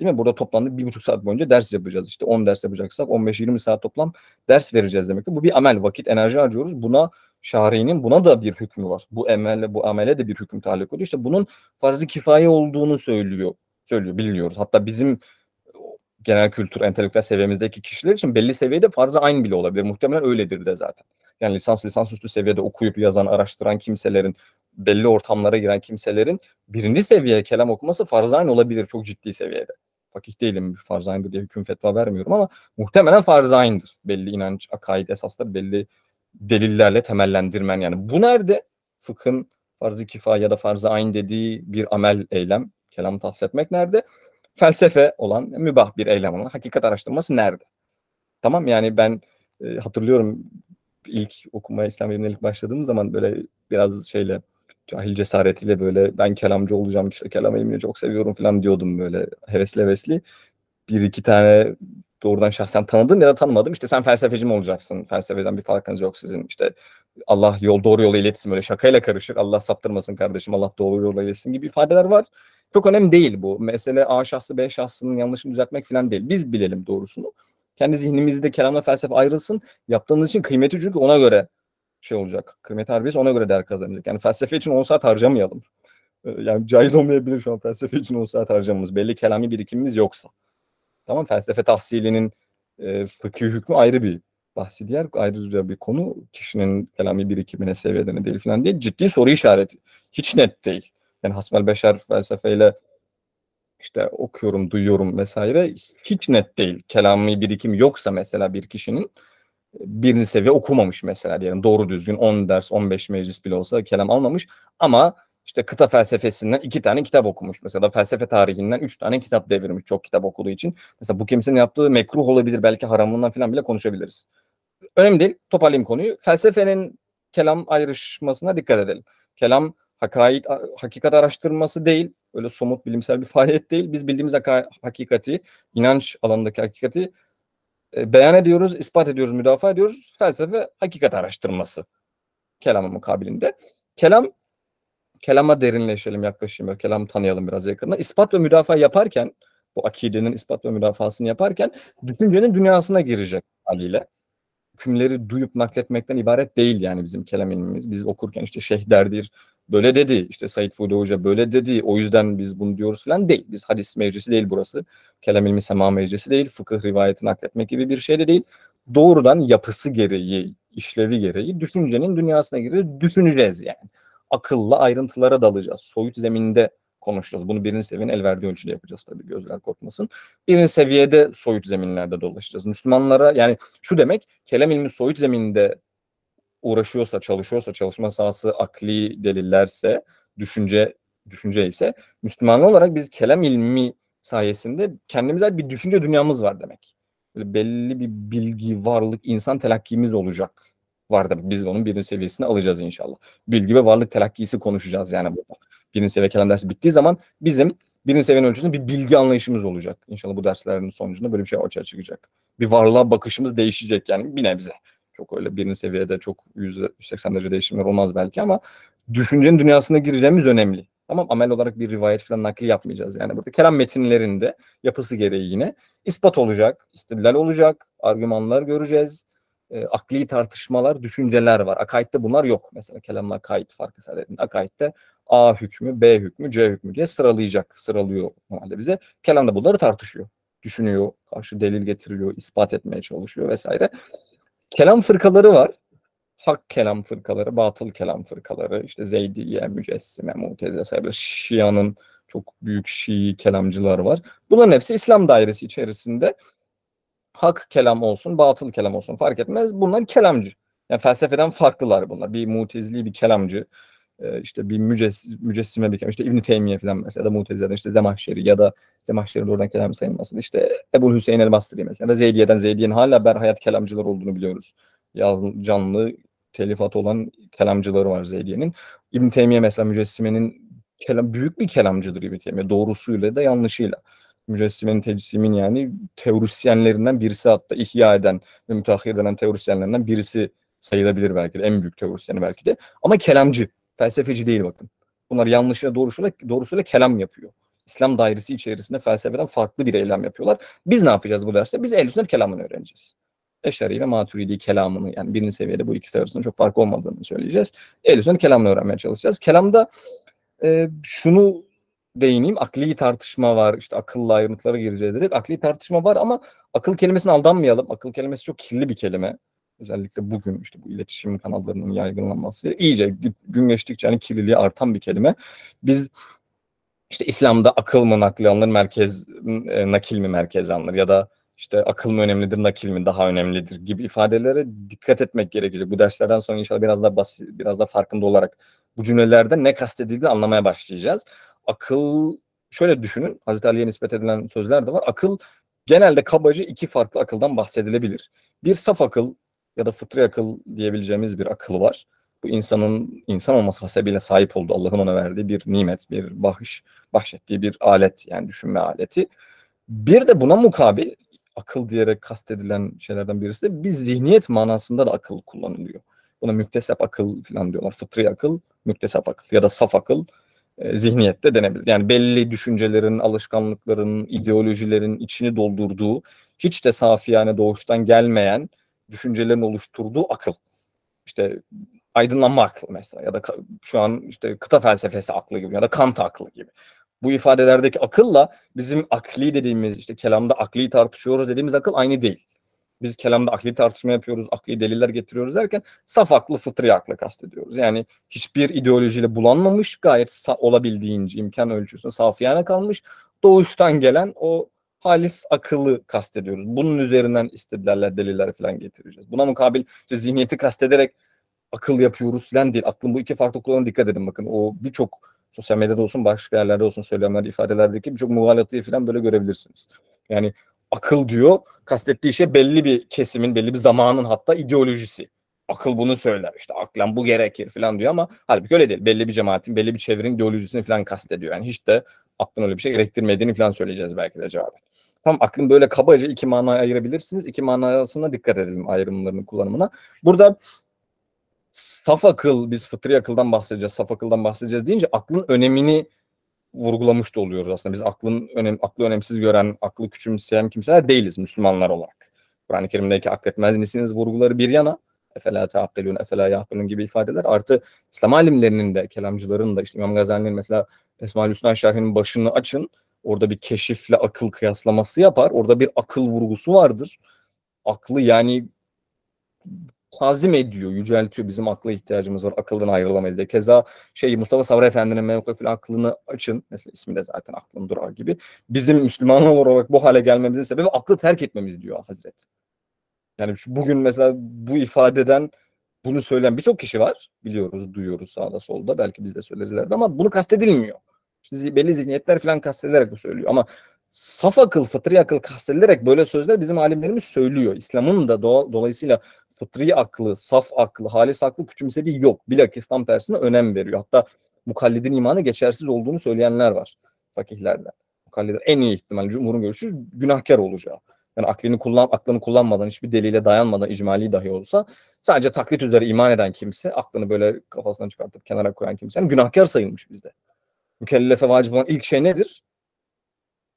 Değil mi? Burada toplandık bir buçuk saat boyunca ders yapacağız. İşte 10 ders yapacaksak 15-20 saat toplam ders vereceğiz demek. ki Bu bir amel. Vakit, enerji harcıyoruz. Buna şari'nin buna da bir hükmü var. Bu emele, bu amele de bir hüküm talep ediyor. İşte bunun farz-ı kifaye olduğunu söylüyor. Söylüyor, biliyoruz. Hatta bizim genel kültür, entelektüel seviyemizdeki kişiler için belli seviyede farz aynı bile olabilir. Muhtemelen öyledir de zaten yani lisans lisansüstü seviyede okuyup yazan, araştıran kimselerin belli ortamlara giren kimselerin birinci seviye kelam okuması farzayn olabilir çok ciddi seviyede. Fakih değilim farzayndır diye hüküm fetva vermiyorum ama muhtemelen farzayndır. Belli inanç, akaid esaslar belli delillerle temellendirmen yani. Bu nerede? Fıkhın farz-ı kifa ya da farz-ı ayn dediği bir amel, eylem, kelam tahsis etmek nerede? Felsefe olan, mübah bir eylem olan hakikat araştırması nerede? Tamam yani ben e, hatırlıyorum ilk okuma İslam bilimlerine ilk başladığım zaman böyle biraz şeyle cahil cesaretiyle böyle ben kelamcı olacağım işte kelam ilmini çok seviyorum falan diyordum böyle hevesli hevesli. Bir iki tane doğrudan şahsen tanıdım ya da tanımadım. işte sen felsefeci mi olacaksın? Felsefeden bir farkınız yok sizin. işte Allah yol doğru yola iletsin böyle şakayla karışık. Allah saptırmasın kardeşim. Allah doğru yola iletsin gibi ifadeler var. Çok önemli değil bu. Mesele A şahsı B şahsının yanlışını düzeltmek falan değil. Biz bilelim doğrusunu kendi zihnimizde kelamla felsefe ayrılsın. Yaptığımız için kıymeti çünkü ona göre şey olacak. Kıymet harbiyesi ona göre değer kazanacak. Yani felsefe için 10 saat harcamayalım. Ee, yani caiz olmayabilir şu an felsefe için 10 saat harcamamız. Belli kelami birikimimiz yoksa. Tamam felsefe tahsilinin e, fıkıh hükmü ayrı bir bahsi diğer ayrı bir konu kişinin kelami birikimine seviyeden değil falan diye ciddi soru işareti. Hiç net değil. Yani Hasmel Beşer felsefeyle işte okuyorum, duyuyorum vesaire hiç net değil. Kelami birikim yoksa mesela bir kişinin birinci seviye okumamış mesela diyelim. Doğru düzgün 10 ders, 15 meclis bile olsa kelam almamış ama işte kıta felsefesinden iki tane kitap okumuş. Mesela felsefe tarihinden üç tane kitap devirmiş çok kitap okuduğu için. Mesela bu kimsenin yaptığı mekruh olabilir belki haramından falan bile konuşabiliriz. Önemli değil toparlayayım konuyu. Felsefenin kelam ayrışmasına dikkat edelim. Kelam hakaik, hakikat araştırması değil öyle somut bilimsel bir faaliyet değil. Biz bildiğimiz hak- hakikati, inanç alanındaki hakikati e, beyan ediyoruz, ispat ediyoruz, müdafaa ediyoruz. Felsefe hakikat araştırması kelamın mukabilinde. Kelam, kelama derinleşelim, yaklaşayım, kelam tanıyalım biraz yakında. İspat ve müdafaa yaparken, bu akidenin ispat ve müdafasını yaparken düşüncenin dünyasına girecek haliyle. Hükümleri duyup nakletmekten ibaret değil yani bizim kelam ilmimiz. Biz okurken işte şeyh derdir, böyle dedi işte Said Fudi Hoca böyle dedi o yüzden biz bunu diyoruz falan değil. Biz hadis meclisi değil burası. Kelam ilmi sema meclisi değil. Fıkıh rivayetini nakletmek gibi bir şey de değil. Doğrudan yapısı gereği, işlevi gereği düşüncenin dünyasına gireceğiz. Düşüneceğiz yani. Akılla ayrıntılara dalacağız. Soyut zeminde konuşacağız. Bunu birinci seviyenin el verdiği ölçüde yapacağız tabii gözler korkmasın. Birinci seviyede soyut zeminlerde dolaşacağız. Müslümanlara yani şu demek kelam ilmi soyut zeminde uğraşıyorsa, çalışıyorsa, çalışma sahası akli delillerse, düşünce düşünce ise Müslüman olarak biz kelam ilmi sayesinde kendimize bir düşünce dünyamız var demek. Böyle belli bir bilgi, varlık, insan telakkimiz olacak var demek. Biz onun birinci seviyesine alacağız inşallah. Bilgi ve varlık telakkisi konuşacağız yani burada. Birinci seviye kelam dersi bittiği zaman bizim birinci seviyenin ölçüsünde bir bilgi anlayışımız olacak. İnşallah bu derslerin sonucunda böyle bir şey ortaya çıkacak. Bir varlığa bakışımız değişecek yani bir nebze. Çok öyle birinci seviyede çok 180 derece değişimler olmaz belki ama düşüncenin dünyasına gireceğimiz önemli. Tamam, amel olarak bir rivayet falan nakil yapmayacağız. Yani burada kelam metinlerinde yapısı gereği yine ispat olacak, istidlal olacak, argümanlar göreceğiz. E, akli tartışmalar, düşünceler var. Akaid'de bunlar yok. Mesela kelamla akaid farkı sadedin. Akaid'de A hükmü, B hükmü, C hükmü diye sıralayacak, sıralıyor normalde bize. Kelam da bunları tartışıyor, düşünüyor, karşı delil getiriliyor, ispat etmeye çalışıyor vesaire kelam fırkaları var. Hak kelam fırkaları, batıl kelam fırkaları, işte Zeydiye, Mücessime, Mutezile sayılır. Şia'nın çok büyük Şii kelamcılar var. Bunların hepsi İslam dairesi içerisinde hak kelam olsun, batıl kelam olsun fark etmez. Bunlar kelamcı. Yani felsefeden farklılar bunlar. Bir mutezili, bir kelamcı e, işte bir müces, mücessime bir işte İbn Teymiye falan mesela ya da Mutezile'den işte Zemahşeri ya da Zemahşeri oradan kelam sayılmasın. İşte Ebu Hüseyin el Basri mesela ya da Zeydiye'den Zeydiye'nin hala berhayat kelamcılar olduğunu biliyoruz. Yaz, canlı telifat olan kelamcıları var Zeydiye'nin. İbn Teymiye mesela mücessimenin kelam, büyük bir kelamcıdır İbn Teymiye doğrusuyla da yanlışıyla. Mücessimenin tecsimin yani teorisyenlerinden birisi hatta ihya eden ve müteahhir denen teorisyenlerinden birisi sayılabilir belki de en büyük teorisyeni belki de ama kelamcı Felsefeci değil bakın. Bunlar yanlışıyla doğrusuyla, doğrusuyla kelam yapıyor. İslam dairesi içerisinde felsefeden farklı bir eylem yapıyorlar. Biz ne yapacağız bu derste? Biz ehl sünnet kelamını öğreneceğiz. Eşari ve Maturidi kelamını yani birinci seviyede bu ikisi arasında çok fark olmadığını söyleyeceğiz. Ehl sünnet kelamını öğrenmeye çalışacağız. Kelamda e, şunu değineyim. Akli tartışma var. İşte akıllı ayrıntılara gireceğiz dedik. Akli tartışma var ama akıl kelimesine aldanmayalım. Akıl kelimesi çok kirli bir kelime özellikle bugün işte bu iletişim kanallarının yaygınlanması iyice gün geçtikçe yani kirliliği artan bir kelime. Biz işte İslam'da akıl mı nakli alınır, merkez e, nakil mi merkez anlar ya da işte akıl mı önemlidir, nakil mi daha önemlidir gibi ifadelere dikkat etmek gerekecek. Bu derslerden sonra inşallah biraz daha basit, biraz daha farkında olarak bu cümlelerde ne kastedildiğini anlamaya başlayacağız. Akıl şöyle düşünün. Hazreti Ali'ye nispet edilen sözler de var. Akıl genelde kabaca iki farklı akıldan bahsedilebilir. Bir saf akıl ya da fıtri akıl diyebileceğimiz bir akıl var. Bu insanın insan olması hasebiyle sahip olduğu Allah'ın ona verdiği bir nimet, bir bahış, bahşettiği bir alet yani düşünme aleti. Bir de buna mukabil akıl diyerek kastedilen şeylerden birisi de biz zihniyet manasında da akıl kullanılıyor. Buna müktesep akıl falan diyorlar. Fıtri akıl, müktesep akıl ya da saf akıl e, zihniyette denebilir. Yani belli düşüncelerin, alışkanlıkların, ideolojilerin içini doldurduğu, hiç de safiyane doğuştan gelmeyen düşüncelerin oluşturduğu akıl. İşte aydınlanma aklı mesela ya da şu an işte kıta felsefesi aklı gibi ya da Kant aklı gibi. Bu ifadelerdeki akılla bizim akli dediğimiz işte kelamda akli tartışıyoruz dediğimiz akıl aynı değil. Biz kelamda akli tartışma yapıyoruz, akli deliller getiriyoruz derken saf aklı, fıtri aklı kastediyoruz. Yani hiçbir ideolojiyle bulanmamış, gayet olabildiğince imkan ölçüsüne safiyane kalmış, doğuştan gelen o halis akıllı kastediyoruz. Bunun üzerinden istedilerler, deliller falan getireceğiz. Buna mukabil işte zihniyeti kastederek akıl yapıyoruz falan değil. Aklın bu iki farklı kullanımına dikkat edin bakın. O birçok sosyal medyada olsun, başka yerlerde olsun söylemlerde, ifadelerdeki birçok muhalatıyı falan böyle görebilirsiniz. Yani akıl diyor, kastettiği şey belli bir kesimin, belli bir zamanın hatta ideolojisi. Akıl bunu söyler işte aklen bu gerekir falan diyor ama halbuki öyle değil. Belli bir cemaatin, belli bir çevrenin ideolojisini falan kastediyor. Yani hiç de aklın öyle bir şey gerektirmediğini falan söyleyeceğiz belki de cevabı. Tam aklın böyle kabaca iki manaya ayırabilirsiniz. İki manasına dikkat edelim ayrımlarının kullanımına. Burada saf akıl, biz fıtri akıldan bahsedeceğiz, saf akıldan bahsedeceğiz deyince aklın önemini vurgulamış da oluyoruz aslında. Biz aklın önem, aklı önemsiz gören, aklı küçümseyen kimseler değiliz Müslümanlar olarak. Kur'an-ı Kerim'deki akletmez misiniz vurguları bir yana efela taqilun, efela yaqilun gibi ifadeler artı İslam alimlerinin de, kelamcıların da işte İmam Gazali'nin mesela Esma-ül Hüsna Şerhi'nin başını açın. Orada bir keşifle akıl kıyaslaması yapar. Orada bir akıl vurgusu vardır. Aklı yani tazim ediyor, yüceltiyor. Bizim akla ihtiyacımız var. Akıldan ayrılamayız diye. Keza şey Mustafa Sabri Efendi'nin mevkufil aklını açın. Mesela ismi de zaten aklın durağı gibi. Bizim Müslümanlar olarak bu hale gelmemizin sebebi aklı terk etmemiz diyor Hazret. Yani şu, bugün mesela bu ifadeden bunu söyleyen birçok kişi var. Biliyoruz, duyuyoruz sağda solda. Belki biz de söyleriz ileride ama bunu kastedilmiyor. İşte belli zihniyetler falan kastedilerek bu söylüyor. Ama saf akıl, fıtri akıl kastedilerek böyle sözler bizim alimlerimiz söylüyor. İslam'ın da doğal, dolayısıyla fıtri aklı, saf aklı, halis aklı küçümsediği yok. Bilakis tam tersine önem veriyor. Hatta mukallidin imanı geçersiz olduğunu söyleyenler var fakihlerden. Mukallidin en iyi ihtimal cumhurun görüşü günahkar olacağı yani aklını kullan aklını kullanmadan hiçbir delile dayanmadan icmali dahi olsa sadece taklit üzere iman eden kimse aklını böyle kafasından çıkartıp kenara koyan kimse yani günahkar sayılmış bizde. Mükellefe vacip olan ilk şey nedir?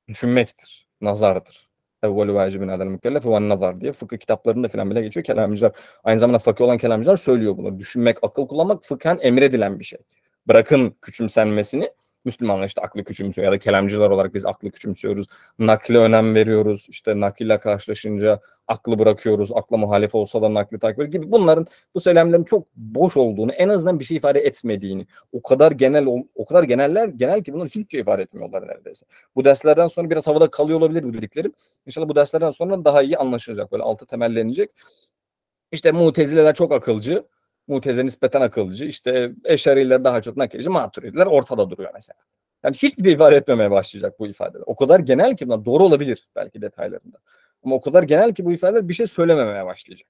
Düşünmektir, nazardır. Evvelü vacibin adel mükellef ve nazar diye fıkıh kitaplarında falan bile geçiyor. Kelamcılar, aynı zamanda fakir olan kelamcılar söylüyor bunu. Düşünmek, akıl kullanmak fıkhen emredilen bir şey. Bırakın küçümsenmesini, Müslümanlar işte aklı küçümsüyor ya da kelamcılar olarak biz aklı küçümsüyoruz. Nakle önem veriyoruz. İşte nakille karşılaşınca aklı bırakıyoruz. Akla muhalif olsa da nakli takip gibi bunların bu söylemlerin çok boş olduğunu, en azından bir şey ifade etmediğini, o kadar genel o kadar geneller genel ki bunları hiçbir şey ifade etmiyorlar neredeyse. Bu derslerden sonra biraz havada kalıyor olabilir bu dediklerim. İnşallah bu derslerden sonra daha iyi anlaşılacak. Böyle altı temellenecek. İşte mutezileler çok akılcı Mutezile nispeten akıllıcı, İşte Eşariler daha çok nakledici, maturidiler ortada duruyor mesela. Yani hiçbir şey ifade etmemeye başlayacak bu ifadeler. O kadar genel ki bunlar doğru olabilir belki detaylarında. Ama o kadar genel ki bu ifadeler bir şey söylememeye başlayacak.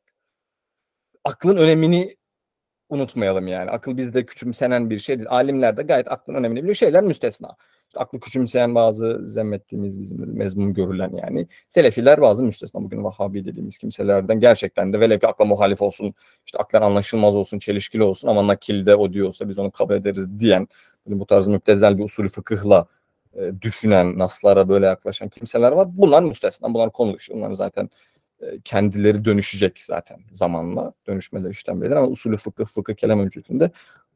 Aklın önemini unutmayalım yani. Akıl bizde küçümsenen bir şey değil. Alimler de gayet aklın önemini biliyor. Şeyler müstesna aklı küçümseyen bazı zemmettiğimiz bizim mezmum görülen yani. Selefiler bazı müstesna bugün Vahabi dediğimiz kimselerden gerçekten de velev ki akla muhalif olsun, işte aklan anlaşılmaz olsun, çelişkili olsun ama nakilde o diyorsa biz onu kabul ederiz diyen hani bu tarz müptezel bir usulü fıkıhla e, düşünen, naslara böyle yaklaşan kimseler var. Bunlar müstesna, bunlar konu dışı. Bunlar zaten e, kendileri dönüşecek zaten zamanla. Dönüşmeleri işten beridir ama usulü fıkıh, fıkıh kelam ölçüsünde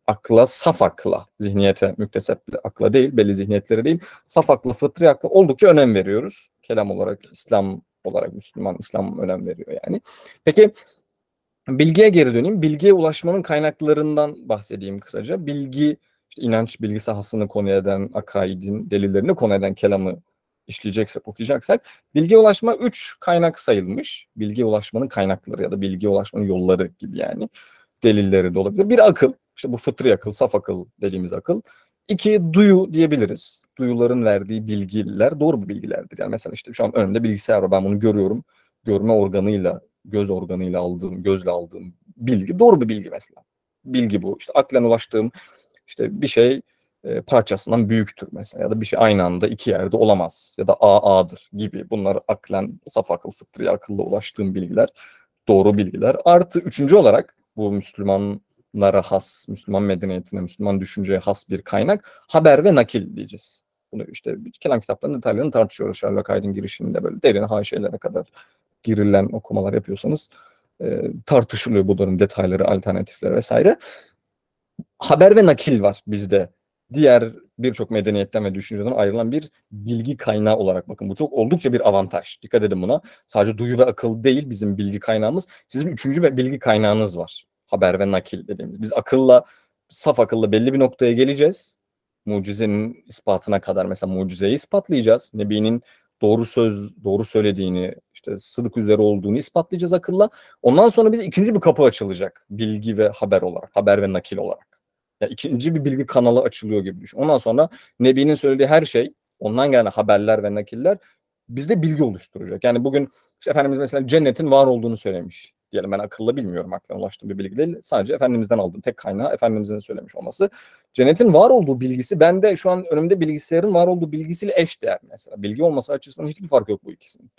akla, saf akla, zihniyete müktesep akla değil, belli zihniyetlere değil, saf akla, fıtri akla oldukça önem veriyoruz. Kelam olarak, İslam olarak, Müslüman, İslam önem veriyor yani. Peki bilgiye geri döneyim. Bilgiye ulaşmanın kaynaklarından bahsedeyim kısaca. Bilgi, işte inanç bilgi sahasını konu eden, akaidin delillerini konu eden kelamı işleyeceksek, okuyacaksak bilgiye ulaşma üç kaynak sayılmış. Bilgiye ulaşmanın kaynakları ya da bilgiye ulaşmanın yolları gibi yani delilleri de olabilir. Bir akıl, işte bu fıtri akıl, saf akıl dediğimiz akıl. İki, duyu diyebiliriz. Duyuların verdiği bilgiler doğru bilgilerdir. Yani mesela işte şu an önümde bilgisayar var. Ben bunu görüyorum. Görme organıyla, göz organıyla aldığım, gözle aldığım bilgi doğru bir bilgi mesela. Bilgi bu. İşte aklen ulaştığım işte bir şey e, parçasından büyüktür mesela ya da bir şey aynı anda iki yerde olamaz ya da A A'dır gibi bunlar aklen saf akıl fıtri akılla ulaştığım bilgiler doğru bilgiler artı üçüncü olarak bu Müslüman Müslümanlara has, Müslüman medeniyetine, Müslüman düşünceye has bir kaynak. Haber ve nakil diyeceğiz. Bunu işte kelam kitaplarının detaylarını tartışıyoruz. Sherlock Hyde'in girişinde böyle derin haşiyelere kadar girilen okumalar yapıyorsanız e, tartışılıyor bunların detayları, alternatifleri vesaire. Haber ve nakil var bizde. Diğer birçok medeniyetten ve düşünceden ayrılan bir bilgi kaynağı olarak bakın. Bu çok oldukça bir avantaj. Dikkat edin buna. Sadece duyu ve akıl değil bizim bilgi kaynağımız. Sizin üçüncü bir bilgi kaynağınız var haber ve nakil dediğimiz. Biz akılla, saf akılla belli bir noktaya geleceğiz. Mucizenin ispatına kadar mesela mucizeyi ispatlayacağız. Nebi'nin doğru söz, doğru söylediğini, işte sıdık üzere olduğunu ispatlayacağız akılla. Ondan sonra biz ikinci bir kapı açılacak bilgi ve haber olarak, haber ve nakil olarak. Yani ikinci bir bilgi kanalı açılıyor gibi düşün. Ondan sonra Nebi'nin söylediği her şey, ondan gelen haberler ve nakiller bizde bilgi oluşturacak. Yani bugün işte Efendimiz mesela cennetin var olduğunu söylemiş diyelim ben akılla bilmiyorum aklına ulaştığım bir bilgi değil. Sadece Efendimiz'den aldığım tek kaynağı Efendimiz'in söylemiş olması. Cennetin var olduğu bilgisi bende şu an önümde bilgisayarın var olduğu bilgisiyle eş değer mesela. Bilgi olması açısından hiçbir fark yok bu ikisinin.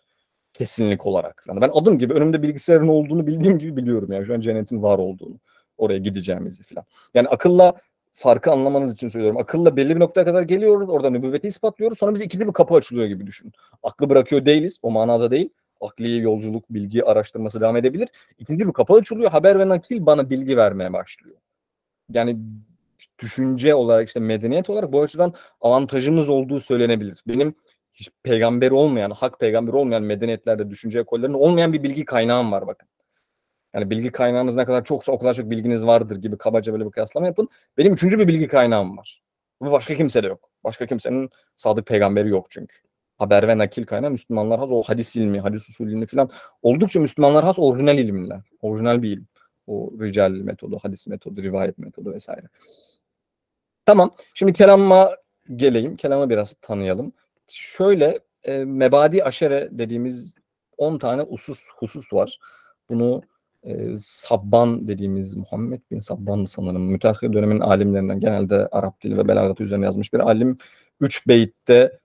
Kesinlik olarak. Yani ben adım gibi önümde bilgisayarın olduğunu bildiğim gibi biliyorum yani şu an cennetin var olduğunu. Oraya gideceğimizi falan. Yani akılla farkı anlamanız için söylüyorum. Akılla belli bir noktaya kadar geliyoruz. Orada nübüvveti ispatlıyoruz. Sonra bize ikili bir kapı açılıyor gibi düşün. Aklı bırakıyor değiliz. O manada değil akli yolculuk bilgi araştırması devam edebilir. İkinci bir kapalı açılıyor. Haber ve nakil bana bilgi vermeye başlıyor. Yani düşünce olarak işte medeniyet olarak bu açıdan avantajımız olduğu söylenebilir. Benim hiç peygamber olmayan, hak peygamber olmayan medeniyetlerde düşünce ekollerinde olmayan bir bilgi kaynağım var bakın. Yani bilgi kaynağınız ne kadar çoksa o kadar çok bilginiz vardır gibi kabaca böyle bir kıyaslama yapın. Benim üçüncü bir bilgi kaynağım var. Bu başka kimse de yok. Başka kimsenin sadık peygamberi yok çünkü haber ve nakil kaynağı Müslümanlar has o hadis ilmi, hadis usul ilmi falan oldukça Müslümanlar has orijinal ilimler. Orijinal bir ilim. O rical metodu, hadis metodu, rivayet metodu vesaire. Tamam. Şimdi kelama geleyim. Kelama biraz tanıyalım. Şöyle e, mebadi aşere dediğimiz 10 tane usus husus var. Bunu e, Sabban dediğimiz Muhammed bin Sabban sanırım müteahhir dönemin alimlerinden genelde Arap dili ve belagatı üzerine yazmış bir alim. Üç beyitte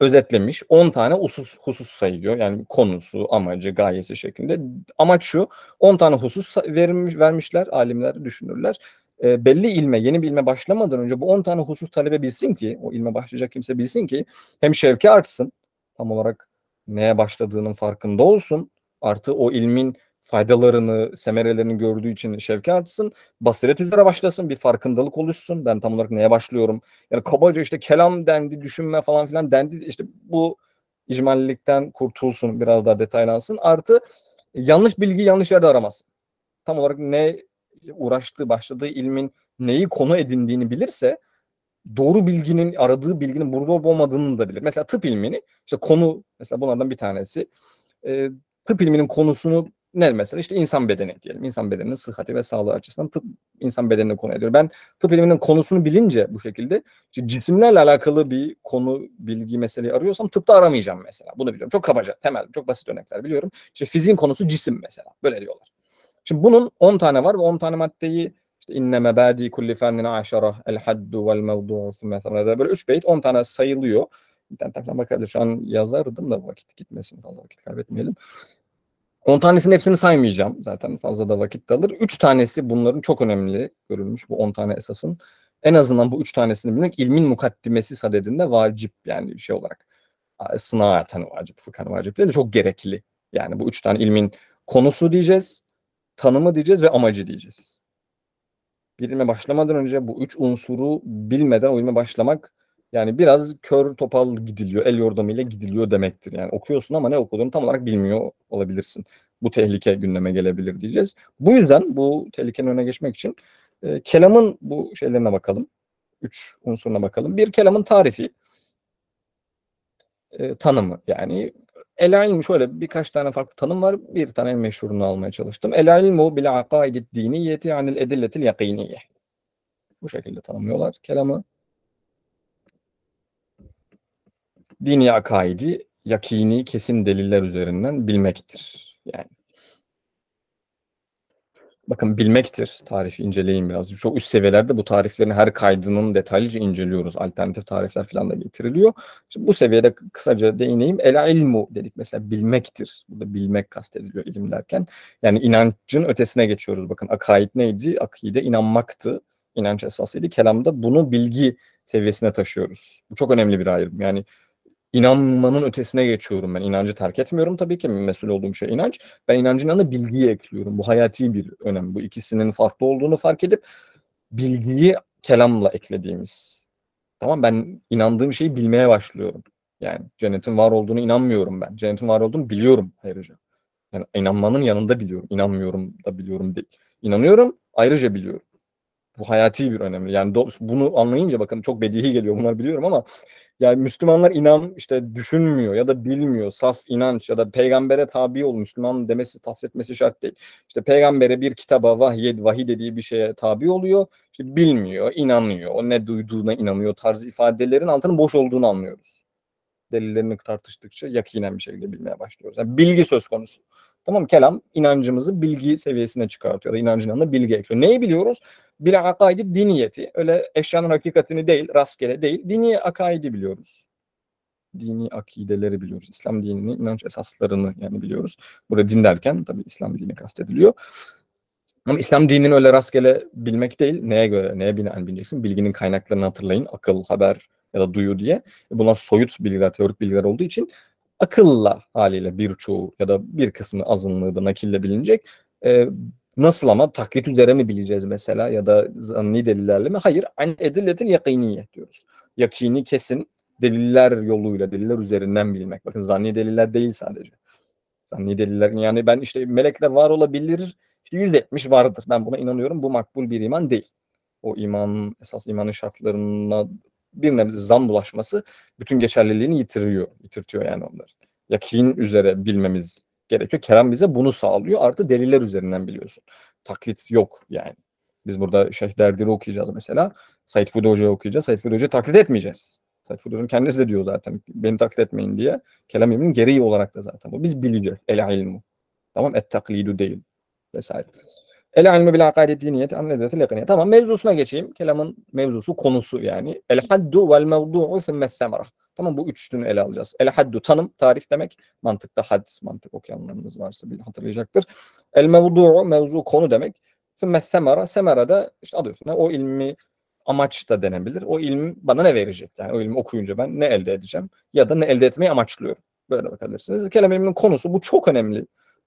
özetlemiş. 10 tane husus, husus sayıyor. Yani konusu, amacı, gayesi şeklinde. Amaç şu. 10 tane husus verilmiş, vermişler alimler, düşünürler. E, belli ilme, yeni bir ilme başlamadan önce bu 10 tane husus talebe bilsin ki, o ilme başlayacak kimse bilsin ki hem şevki artsın tam olarak neye başladığının farkında olsun. Artı o ilmin faydalarını, semerelerini gördüğü için şevki artsın. Basiret üzere başlasın, bir farkındalık oluşsun. Ben tam olarak neye başlıyorum? Yani kabaca işte kelam dendi, düşünme falan filan dendi. İşte bu icmallikten kurtulsun, biraz daha detaylansın. Artı yanlış bilgi yanlış yerde aramasın. Tam olarak ne uğraştığı, başladığı ilmin neyi konu edindiğini bilirse doğru bilginin, aradığı bilginin burada olup olmadığını da bilir. Mesela tıp ilmini, işte konu mesela bunlardan bir tanesi. E, tıp ilminin konusunu ne mesela işte insan bedeni diyelim. İnsan bedeninin sıhhati ve sağlığı açısından tıp insan bedenini konu ediyor. Ben tıp iliminin konusunu bilince bu şekilde işte cisimlerle alakalı bir konu bilgi meseleyi arıyorsam tıpta aramayacağım mesela. Bunu biliyorum. Çok kabaca, temel, çok basit örnekler biliyorum. İşte fiziğin konusu cisim mesela. Böyle diyorlar. Şimdi bunun 10 tane var ve 10 tane maddeyi işte inne mebadi kulli fennin aşara el haddu vel mevdu'u mesela böyle 3 beyt 10 tane sayılıyor. İnternetten bakabilir. Şu an yazardım da vakit gitmesin fazla vakit kaybetmeyelim. 10 tanesinin hepsini saymayacağım. Zaten fazla da vakit de alır. 3 tanesi bunların çok önemli görülmüş bu 10 tane esasın. En azından bu 3 tanesini bilmek ilmin mukaddimesi sadedinde vacip yani bir şey olarak. Sınaten vacip, fıkhan vacip de çok gerekli. Yani bu üç tane ilmin konusu diyeceğiz, tanımı diyeceğiz ve amacı diyeceğiz. Bir ilme başlamadan önce bu üç unsuru bilmeden o ilme başlamak yani biraz kör topal gidiliyor, el yordamıyla gidiliyor demektir. Yani okuyorsun ama ne okuduğunu tam olarak bilmiyor olabilirsin. Bu tehlike gündeme gelebilir diyeceğiz. Bu yüzden bu tehlikenin önüne geçmek için e, kelamın bu şeylerine bakalım. Üç unsuruna bakalım. Bir kelamın tarifi, e, tanımı. Yani el ilmi şöyle birkaç tane farklı tanım var. Bir tane en meşhurunu almaya çalıştım. El ilmu bil akaidid diniyeti anil edilletil yakiniye. Bu şekilde tanımlıyorlar kelamı. dini akaidi yakini kesin deliller üzerinden bilmektir. Yani Bakın bilmektir. Tarifi inceleyin biraz. Çok üst seviyelerde bu tariflerin her kaydının detaylıca inceliyoruz. Alternatif tarifler falan da getiriliyor. Şimdi bu seviyede kısaca değineyim. Ela ilmu dedik mesela bilmektir. Bu da bilmek kastediliyor ilim derken. Yani inancın ötesine geçiyoruz. Bakın akaid neydi? Akide inanmaktı. İnanç esasıydı. Kelamda bunu bilgi seviyesine taşıyoruz. Bu çok önemli bir ayrım. Yani İnanmanın ötesine geçiyorum ben. İnancı terk etmiyorum tabii ki mesul olduğum şey inanç. Ben inancın yanına bilgiyi ekliyorum. Bu hayati bir önem. Bu ikisinin farklı olduğunu fark edip bilgiyi kelamla eklediğimiz. Tamam ben inandığım şeyi bilmeye başlıyorum. Yani cennetin var olduğunu inanmıyorum ben. Cennetin var olduğunu biliyorum ayrıca. Yani inanmanın yanında biliyorum. İnanmıyorum da biliyorum değil. İnanıyorum ayrıca biliyorum. Bu hayati bir önemli. Yani do, bunu anlayınca bakın çok bedihi geliyor bunlar biliyorum ama yani Müslümanlar inan işte düşünmüyor ya da bilmiyor. Saf inanç ya da peygambere tabi ol Müslüman demesi, tasvetmesi şart değil. İşte peygambere bir kitaba vahiy, vahiy dediği bir şeye tabi oluyor. İşte bilmiyor, inanıyor. O ne duyduğuna inanıyor tarzı ifadelerin altının boş olduğunu anlıyoruz. Delillerini tartıştıkça yakinen bir şekilde bilmeye başlıyoruz. Yani bilgi söz konusu. Tamam kelam inancımızı bilgi seviyesine çıkartıyor da inancın yanına bilgi ekliyor. Neyi biliyoruz? Bir akaidi diniyeti. Öyle eşyanın hakikatini değil, rastgele değil. Dini akaidi biliyoruz. Dini akideleri biliyoruz. İslam dinini inanç esaslarını yani biliyoruz. Burada din derken tabii İslam dini kastediliyor. Ama İslam dinini öyle rastgele bilmek değil. Neye göre, neye binaen bileceksin? Bilginin kaynaklarını hatırlayın. Akıl, haber ya da duyu diye. Bunlar soyut bilgiler, teorik bilgiler olduğu için akılla haliyle birçoğu ya da bir kısmı azınlığı da nakille bilinecek. E, nasıl ama taklit üzere mi bileceğiz mesela ya da zanni delillerle mi? Hayır. An edilletil yakiniye diyoruz. Yakini kesin deliller yoluyla, deliller üzerinden bilmek. Bakın zanni deliller değil sadece. Zanni deliller yani ben işte melekler var olabilir işte %70 vardır. Ben buna inanıyorum. Bu makbul bir iman değil. O iman esas imanın şartlarına bir nebze zam bulaşması bütün geçerliliğini yitiriyor, yitirtiyor yani onları. Yakin üzere bilmemiz gerekiyor. Kerem bize bunu sağlıyor. Artı deliller üzerinden biliyorsun. Taklit yok yani. Biz burada Şeyh Derdir'i okuyacağız mesela. Said Fudi Hoca'yı okuyacağız. Said Fudi Hoca'yı taklit etmeyeceğiz. Said Fudi Hoca'nın kendisi de diyor zaten. Beni taklit etmeyin diye. Kelam ilminin gereği olarak da zaten bu. Biz biliyoruz El ilmu. Tamam et taklidu değil. Vesaire. El ilmi bil akaid diniyet annedetil yakıniyet. Tamam mevzusuna geçeyim. Kelamın mevzusu konusu yani. El haddu vel mevdu'u thummes semara. Tamam bu üçünü ele alacağız. El haddu tanım, tarif demek. Mantıkta had, mantık okuyanlarımız varsa bir hatırlayacaktır. El mevdu'u mevzu konu demek. Thummes semara, semara da işte adı üstüne o ilmi amaç da denebilir. O ilim bana ne verecek? Yani o ilmi okuyunca ben ne elde edeceğim? Ya da ne elde etmeyi amaçlıyorum. Böyle bakabilirsiniz. Kelam ilminin konusu bu çok önemli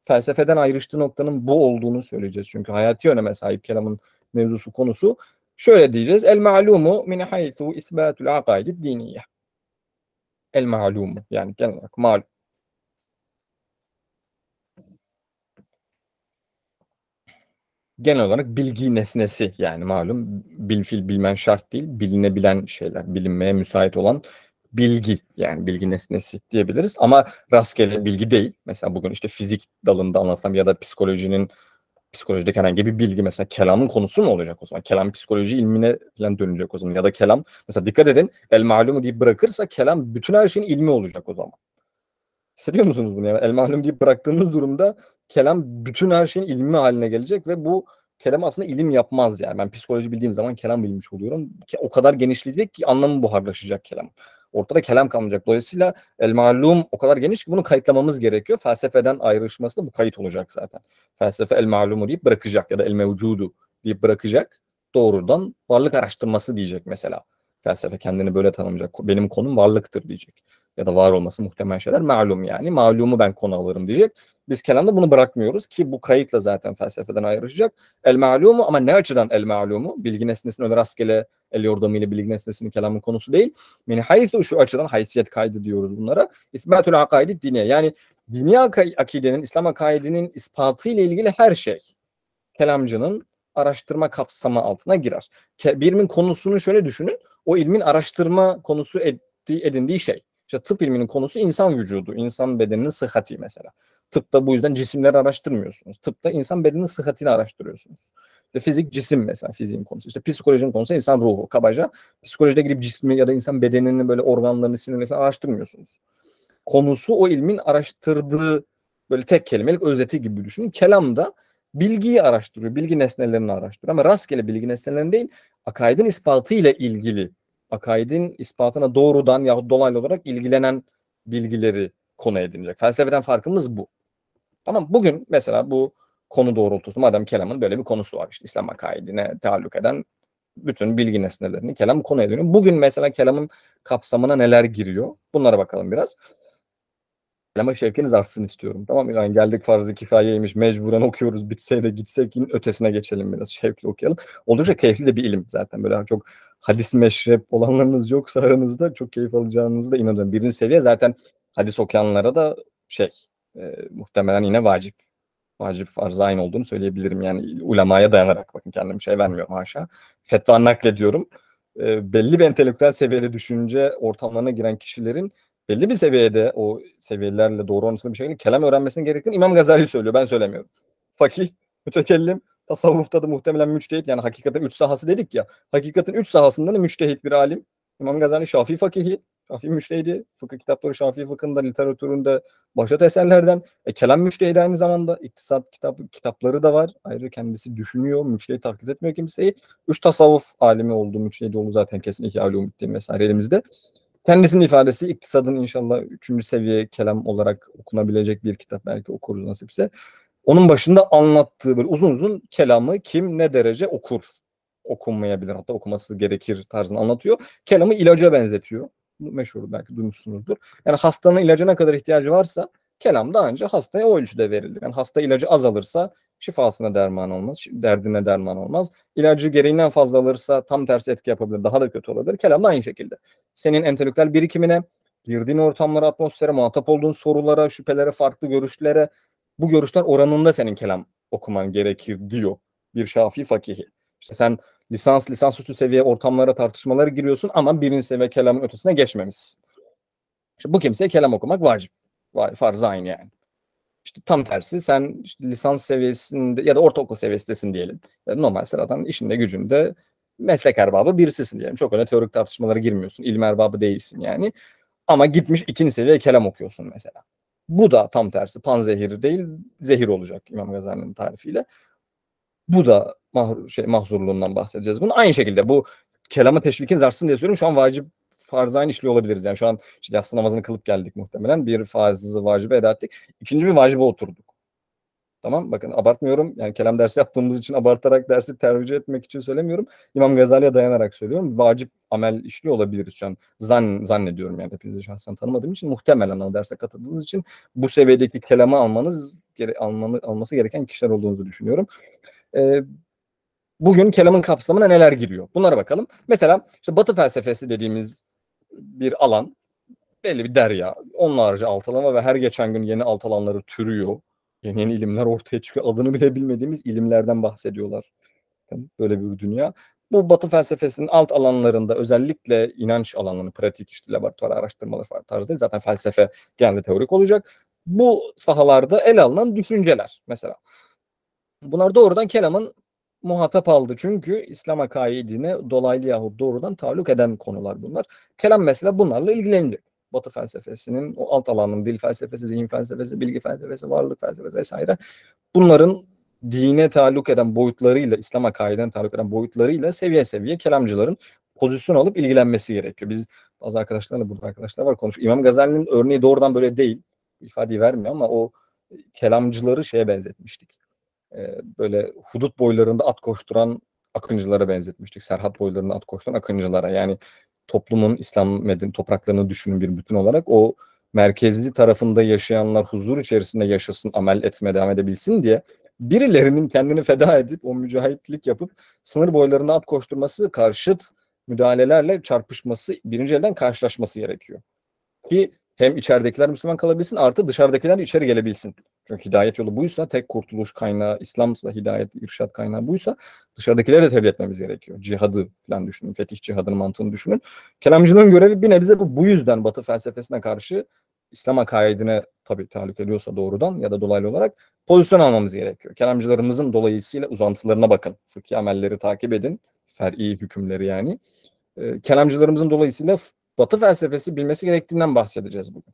felsefeden ayrıştığı noktanın bu olduğunu söyleyeceğiz. Çünkü hayati öneme sahip kelamın mevzusu konusu. Şöyle diyeceğiz. El ma'lumu min haythu isbatul akaidi diniye. El ma'lumu yani genel olarak malum. genel olarak bilgi nesnesi yani malum bilfil bilmen şart değil bilinebilen şeyler bilinmeye müsait olan bilgi yani bilgi nesnesi diyebiliriz ama rastgele bilgi değil. Mesela bugün işte fizik dalında anlatsam ya da psikolojinin psikolojideki herhangi bir bilgi mesela kelamın konusu mu olacak o zaman? Kelam psikoloji ilmine falan dönülecek o zaman ya da kelam mesela dikkat edin el malumu diye bırakırsa kelam bütün her şeyin ilmi olacak o zaman. Hissediyor musunuz bunu? Yani el malum diye bıraktığınız durumda kelam bütün her şeyin ilmi haline gelecek ve bu kelam aslında ilim yapmaz yani. Ben psikoloji bildiğim zaman kelam bilmiş oluyorum. O kadar genişleyecek ki anlamı buharlaşacak kelam ortada kelam kalmayacak. Dolayısıyla el malum o kadar geniş ki bunu kayıtlamamız gerekiyor. Felsefeden ayrışması da bu kayıt olacak zaten. Felsefe el malumu deyip bırakacak ya da el mevcudu deyip bırakacak. Doğrudan varlık araştırması diyecek mesela. Felsefe kendini böyle tanımlayacak. Benim konum varlıktır diyecek ya da var olması muhtemel şeyler malum yani. Malumu ben konu alırım diyecek. Biz kelamda bunu bırakmıyoruz ki bu kayıtla zaten felsefeden ayrışacak. El malumu ama ne açıdan el malumu? Bilgi nesnesini öyle rastgele el yordamıyla bilgi nesnesinin kelamın konusu değil. Min haythu şu açıdan haysiyet kaydı diyoruz bunlara. İsbatül akaidi dine. Yani dünya akidenin, İslam akaidinin ispatı ile ilgili her şey kelamcının araştırma kapsamı altına girer. birimin konusunu şöyle düşünün. O ilmin araştırma konusu ettiği, edindiği şey. İşte tıp ilminin konusu insan vücudu, insan bedeninin sıhhati mesela. Tıpta bu yüzden cisimleri araştırmıyorsunuz. Tıpta insan bedeninin sıhhatini araştırıyorsunuz. İşte fizik cisim mesela fiziğin konusu. İşte psikolojinin konusu insan ruhu kabaca. Psikolojide girip cismi ya da insan bedeninin böyle organlarını, sinirini falan araştırmıyorsunuz. Konusu o ilmin araştırdığı böyle tek kelimelik özeti gibi düşünün. Kelam da bilgiyi araştırıyor, bilgi nesnelerini araştırıyor. Ama rastgele bilgi nesnelerini değil, akaidin ispatı ile ilgili akaidin ispatına doğrudan yahut dolaylı olarak ilgilenen bilgileri konu edinecek. Felsefeden farkımız bu. Tamam bugün mesela bu konu doğrultusu madem kelamın böyle bir konusu var işte İslam akaidine taalluk eden bütün bilgi nesnelerini kelam konu ediniyor. Bugün mesela kelamın kapsamına neler giriyor? Bunlara bakalım biraz. Kelama şevkiniz artsın istiyorum. Tamam mı? Yani geldik farzı kifayeymiş mecburen okuyoruz. Bitse de gitsek ötesine geçelim biraz şevkli okuyalım. Oldukça keyifli de bir ilim zaten. Böyle çok hadis meşrep olanlarınız yoksa aranızda çok keyif alacağınızı da inanıyorum. Birinci seviye zaten hadis okuyanlara da şey e, muhtemelen yine vacip. Vacip farz aynı olduğunu söyleyebilirim. Yani ulemaya dayanarak bakın kendim şey vermiyorum haşa. Fetva naklediyorum. E, belli bir entelektüel seviyede düşünce ortamlarına giren kişilerin belli bir seviyede o seviyelerle doğru orantılı bir şekilde kelam öğrenmesinin gerektiğini İmam Gazali söylüyor. Ben söylemiyorum. Fakih, mütekellim, tasavvufta da muhtemelen müçtehit yani hakikaten üç sahası dedik ya. Hakikatin üç sahasında da müçtehit bir alim. İmam Gazali Şafii fakihi, Şafii müştehidi. Fıkıh kitapları Şafii fıkhında, literatüründe başat eserlerden. E, kelam müştehidi aynı zamanda. iktisat kitap, kitapları da var. Ayrıca kendisi düşünüyor. Müştehit taklit etmiyor kimseyi. Üç tasavvuf alimi oldu. Müştehidi oldu zaten kesin. İki alümittin vesaire elimizde. Kendisinin ifadesi iktisadın inşallah üçüncü seviye kelam olarak okunabilecek bir kitap belki okuruz nasipse. Onun başında anlattığı böyle uzun uzun kelamı kim ne derece okur okunmayabilir hatta okuması gerekir tarzını anlatıyor. Kelamı ilaca benzetiyor. Bu meşhur belki duymuşsunuzdur. Yani hastanın ilaca ne kadar ihtiyacı varsa kelam daha önce hastaya o ölçüde verildi. Yani hasta ilacı az alırsa şifasına derman olmaz, derdine derman olmaz. İlacı gereğinden fazla alırsa tam tersi etki yapabilir, daha da kötü olabilir. Kelam da aynı şekilde. Senin entelektüel birikimine, girdiğin ortamlara, atmosfere, muhatap olduğun sorulara, şüphelere, farklı görüşlere, bu görüşler oranında senin kelam okuman gerekir diyor bir şafi fakihi. İşte sen lisans lisans üstü seviye ortamlara tartışmalara giriyorsun ama birinci seviye kelamın ötesine geçmemişsin. İşte bu kimseye kelam okumak vacip. Farz aynı yani. İşte tam tersi sen işte lisans seviyesinde ya da ortaokul seviyesindesin diyelim. E, normal sıradan işinde gücünde meslek erbabı birisisin diyelim. Çok öyle teorik tartışmalara girmiyorsun. İlim erbabı değilsin yani. Ama gitmiş ikinci seviye kelam okuyorsun mesela. Bu da tam tersi pan panzehiri değil zehir olacak İmam Gazali'nin tarifiyle. Bu da mahru, şey, mahzurluğundan bahsedeceğiz. Bunu aynı şekilde bu kelama teşvikin zartsın diye söylüyorum. Şu an vacip farzayn işliyor olabiliriz. Yani şu an işte yatsı namazını kılıp geldik muhtemelen. Bir farzı vacibe eda ettik. İkinci bir vacibe oturduk. Tamam bakın abartmıyorum. Yani kelam dersi yaptığımız için abartarak dersi tercih etmek için söylemiyorum. İmam Gazali'ye dayanarak söylüyorum. Vacip amel işli olabiliriz şu an. Zan, zannediyorum yani hepinizi şahsen tanımadığım için. Muhtemelen o derse katıldığınız için bu seviyedeki kelamı almanız gere, almanı, alması gereken kişiler olduğunuzu düşünüyorum. Ee, bugün kelamın kapsamına neler giriyor? Bunlara bakalım. Mesela işte batı felsefesi dediğimiz bir alan belli bir derya. Onlarca alt alan ve her geçen gün yeni alt alanları türüyor Yeni yeni ilimler ortaya çıkıyor. Adını bile bilmediğimiz ilimlerden bahsediyorlar. böyle bir dünya. Bu batı felsefesinin alt alanlarında özellikle inanç alanını, pratik işte laboratuvar araştırmaları falan tarzı zaten felsefe genelde teorik olacak. Bu sahalarda el alınan düşünceler mesela. Bunlar doğrudan kelamın muhatap aldı. Çünkü İslam akaidine dolaylı yahut doğrudan taluk eden konular bunlar. Kelam mesela bunlarla ilgilenecek. Batı felsefesinin o alt alanının dil felsefesi, zihin felsefesi, bilgi felsefesi, varlık felsefesi vesaire. Bunların dine taluk eden boyutlarıyla, İslam akaidine taluk eden boyutlarıyla seviye seviye kelamcıların pozisyon alıp ilgilenmesi gerekiyor. Biz bazı arkadaşlarla burada arkadaşlar var konuş. İmam Gazali'nin örneği doğrudan böyle değil. ifade vermiyor ama o e, kelamcıları şeye benzetmiştik. Ee, böyle hudut boylarında at koşturan akıncılara benzetmiştik. Serhat boylarında at koşturan akıncılara. Yani toplumun İslam meden topraklarını düşünün bir bütün olarak o merkezli tarafında yaşayanlar huzur içerisinde yaşasın, amel etme devam edebilsin diye birilerinin kendini feda edip o mücahitlik yapıp sınır boylarına at koşturması karşıt müdahalelerle çarpışması birinci elden karşılaşması gerekiyor. Ki hem içeridekiler Müslüman kalabilsin artı dışarıdakiler içeri gelebilsin. Çünkü hidayet yolu buysa tek kurtuluş kaynağı, İslam'sa hidayet, irşat kaynağı buysa dışarıdakileri de tebliğ etmemiz gerekiyor. Cihadı falan düşünün, fetih cihadının mantığını düşünün. Kelamcılığın görevi bir nebze bu. Bu yüzden Batı felsefesine karşı İslam akaidine tabi tahallük ediyorsa doğrudan ya da dolaylı olarak pozisyon almamız gerekiyor. Kelamcılarımızın dolayısıyla uzantılarına bakın. Fıkhi amelleri takip edin. Fer'i hükümleri yani. E, kelamcılarımızın dolayısıyla Batı felsefesi bilmesi gerektiğinden bahsedeceğiz bugün.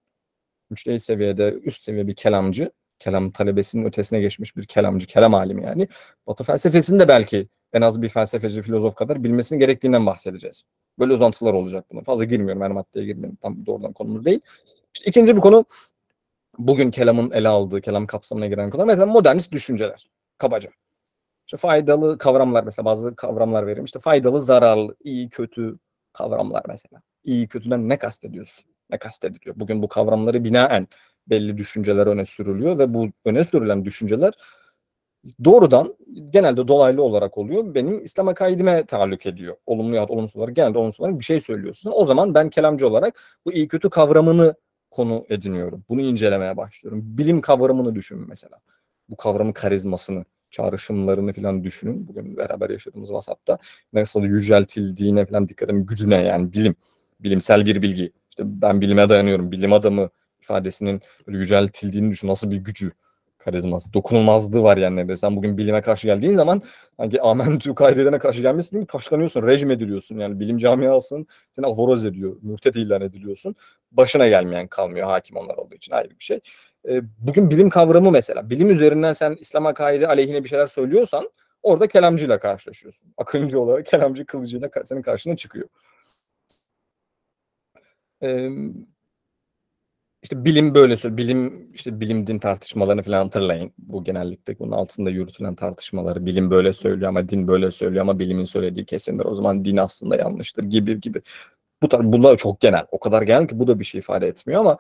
Müşteri seviyede üst seviye bir kelamcı, kelam talebesinin ötesine geçmiş bir kelamcı, kelam alimi yani. Batı felsefesini de belki en az bir felsefeci, filozof kadar bilmesini gerektiğinden bahsedeceğiz. Böyle uzantılar olacak buna. Fazla girmiyorum, yani maddeye girmiyorum. Tam doğrudan konumuz değil. İşte ikinci bir konu bugün kelamın ele aldığı, kelam kapsamına giren konular. Mesela modernist düşünceler, kabaca. İşte faydalı kavramlar mesela bazı kavramlar verim. İşte faydalı, zararlı, iyi, kötü, kavramlar mesela. İyi kötüden ne kastediyorsun? Ne kastediliyor? Bugün bu kavramları binaen belli düşünceler öne sürülüyor ve bu öne sürülen düşünceler doğrudan genelde dolaylı olarak oluyor. Benim İslam kaydime tahallük ediyor. Olumlu ya da olumsuz olarak genelde olumsuz olarak bir şey söylüyorsun. O zaman ben kelamcı olarak bu iyi kötü kavramını konu ediniyorum. Bunu incelemeye başlıyorum. Bilim kavramını düşün mesela. Bu kavramın karizmasını, çağrışımlarını falan düşünün. Bugün beraber yaşadığımız WhatsApp'ta nasıl yüceltildiğine falan dikkat edin. Gücüne yani bilim, bilimsel bir bilgi. İşte ben bilime dayanıyorum, bilim adamı ifadesinin böyle yüceltildiğini düşün. Nasıl bir gücü, karizması, dokunulmazlığı var yani mesela Sen bugün bilime karşı geldiğin zaman sanki Amentü Kayreden'e karşı gelmişsin değil Kaşkanıyorsun, rejim ediliyorsun. Yani bilim camiasının seni avoroz ediyor, mürtet ilan ediliyorsun. Başına gelmeyen kalmıyor hakim onlar olduğu için ayrı bir şey. Ee, bugün bilim kavramı mesela. Bilim üzerinden sen İslam akaidi aleyhine bir şeyler söylüyorsan orada kelamcıyla karşılaşıyorsun. Akıncı olarak kelamcı kılıcıyla senin karşına çıkıyor. E, işte bilim böyle söylüyor. Bilim işte bilim din tartışmalarını falan hatırlayın. Bu genellikle bunun altında yürütülen tartışmaları. Bilim böyle söylüyor ama din böyle söylüyor ama bilimin söylediği kesindir. O zaman din aslında yanlıştır gibi gibi. Bu tar bunlar çok genel. O kadar genel ki bu da bir şey ifade etmiyor ama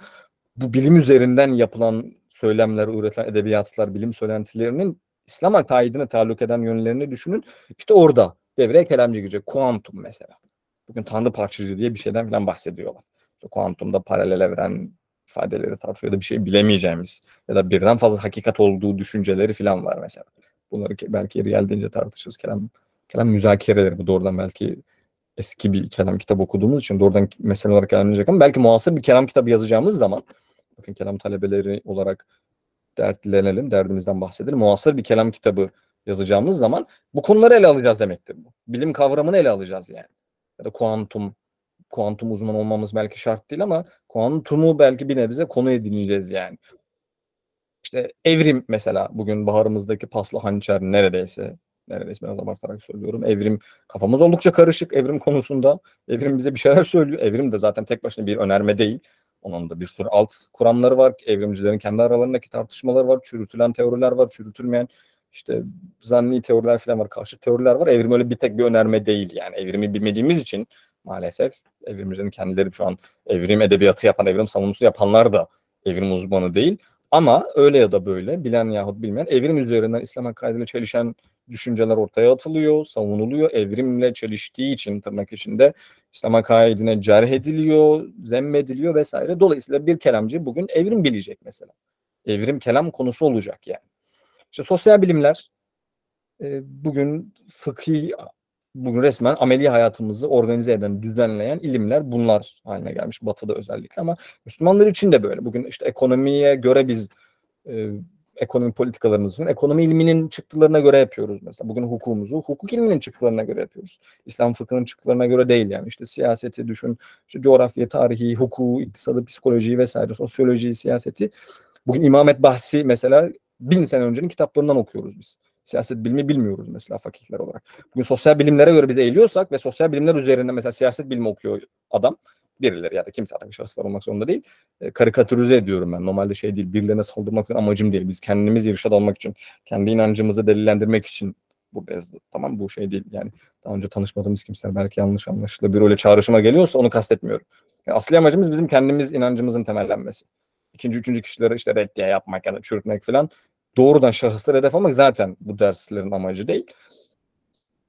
bu bilim üzerinden yapılan söylemler, üretilen edebiyatlar, bilim söylentilerinin İslam akaidine taalluk eden yönlerini düşünün. İşte orada devreye kelamcı girecek. Kuantum mesela. Bugün tanrı parçacı diye bir şeyden falan bahsediyorlar. İşte kuantumda paralel evren ifadeleri tartışıyor da bir şey bilemeyeceğimiz ya da birden fazla hakikat olduğu düşünceleri falan var mesela. Bunları belki yeri geldiğince tartışırız. Kelam, kelam müzakereleri bu doğrudan belki eski bir kelam kitap okuduğumuz için doğrudan mesele olarak gelmeyecek ama belki muhasır bir kelam kitabı yazacağımız zaman Bakın kelam talebeleri olarak dertlenelim, derdimizden bahsedelim. Muhasır bir kelam kitabı yazacağımız zaman bu konuları ele alacağız demektir bu. Bilim kavramını ele alacağız yani. Ya da kuantum, kuantum uzman olmamız belki şart değil ama kuantumu belki bir nebze konu edineceğiz yani. İşte evrim mesela bugün baharımızdaki paslı hançer neredeyse neredeyse biraz abartarak söylüyorum. Evrim kafamız oldukça karışık evrim konusunda. Evrim bize bir şeyler söylüyor. Evrim de zaten tek başına bir önerme değil. Onun da bir sürü alt kuramları var. Evrimcilerin kendi aralarındaki tartışmalar var. Çürütülen teoriler var. Çürütülmeyen işte zanni teoriler falan var. Karşı teoriler var. Evrim öyle bir tek bir önerme değil. Yani evrimi bilmediğimiz için maalesef evrimcilerin kendileri şu an evrim edebiyatı yapan, evrim savunucusu yapanlar da evrim uzmanı değil. Ama öyle ya da böyle bilen yahut bilmeyen evrim üzerinden İslam kaydıyla çelişen düşünceler ortaya atılıyor, savunuluyor. Evrimle çeliştiği için tırnak içinde İslam akaidine cerh ediliyor, zemmediliyor vesaire. Dolayısıyla bir kelamcı bugün evrim bilecek mesela. Evrim kelam konusu olacak yani. İşte sosyal bilimler e, bugün fıkhi bugün resmen ameli hayatımızı organize eden, düzenleyen ilimler bunlar haline gelmiş batıda özellikle ama Müslümanlar için de böyle. Bugün işte ekonomiye göre biz e, ekonomi politikalarımızın ekonomi ilminin çıktılarına göre yapıyoruz mesela. Bugün hukukumuzu hukuk ilminin çıktılarına göre yapıyoruz. İslam fıkhının çıktılarına göre değil yani. İşte siyaseti düşün, işte coğrafya, tarihi, hukuku, iktisadı, psikolojiyi vesaire, sosyolojiyi, siyaseti. Bugün İmamet Bahsi mesela bin sene öncenin kitaplarından okuyoruz biz. Siyaset bilimi bilmiyoruz mesela fakihler olarak. Bugün sosyal bilimlere göre bir de eğiliyorsak ve sosyal bilimler üzerinde mesela siyaset bilimi okuyor adam birileri ya da kimse atak şahıslar olmak zorunda değil. E, karikatürize ediyorum ben. Normalde şey değil, birilerine saldırmak amacım değil. Biz kendimiz irşad almak için, kendi inancımızı delillendirmek için bu bez Tamam bu şey değil yani. Daha önce tanışmadığımız kimseler belki yanlış anlaşılabilir. Öyle çağrışıma geliyorsa onu kastetmiyorum. Yani asli amacımız bizim kendimiz inancımızın temellenmesi. İkinci, üçüncü kişilere işte reddiye yapmak ya da çürütmek falan doğrudan şahıslara hedef almak zaten bu derslerin amacı değil.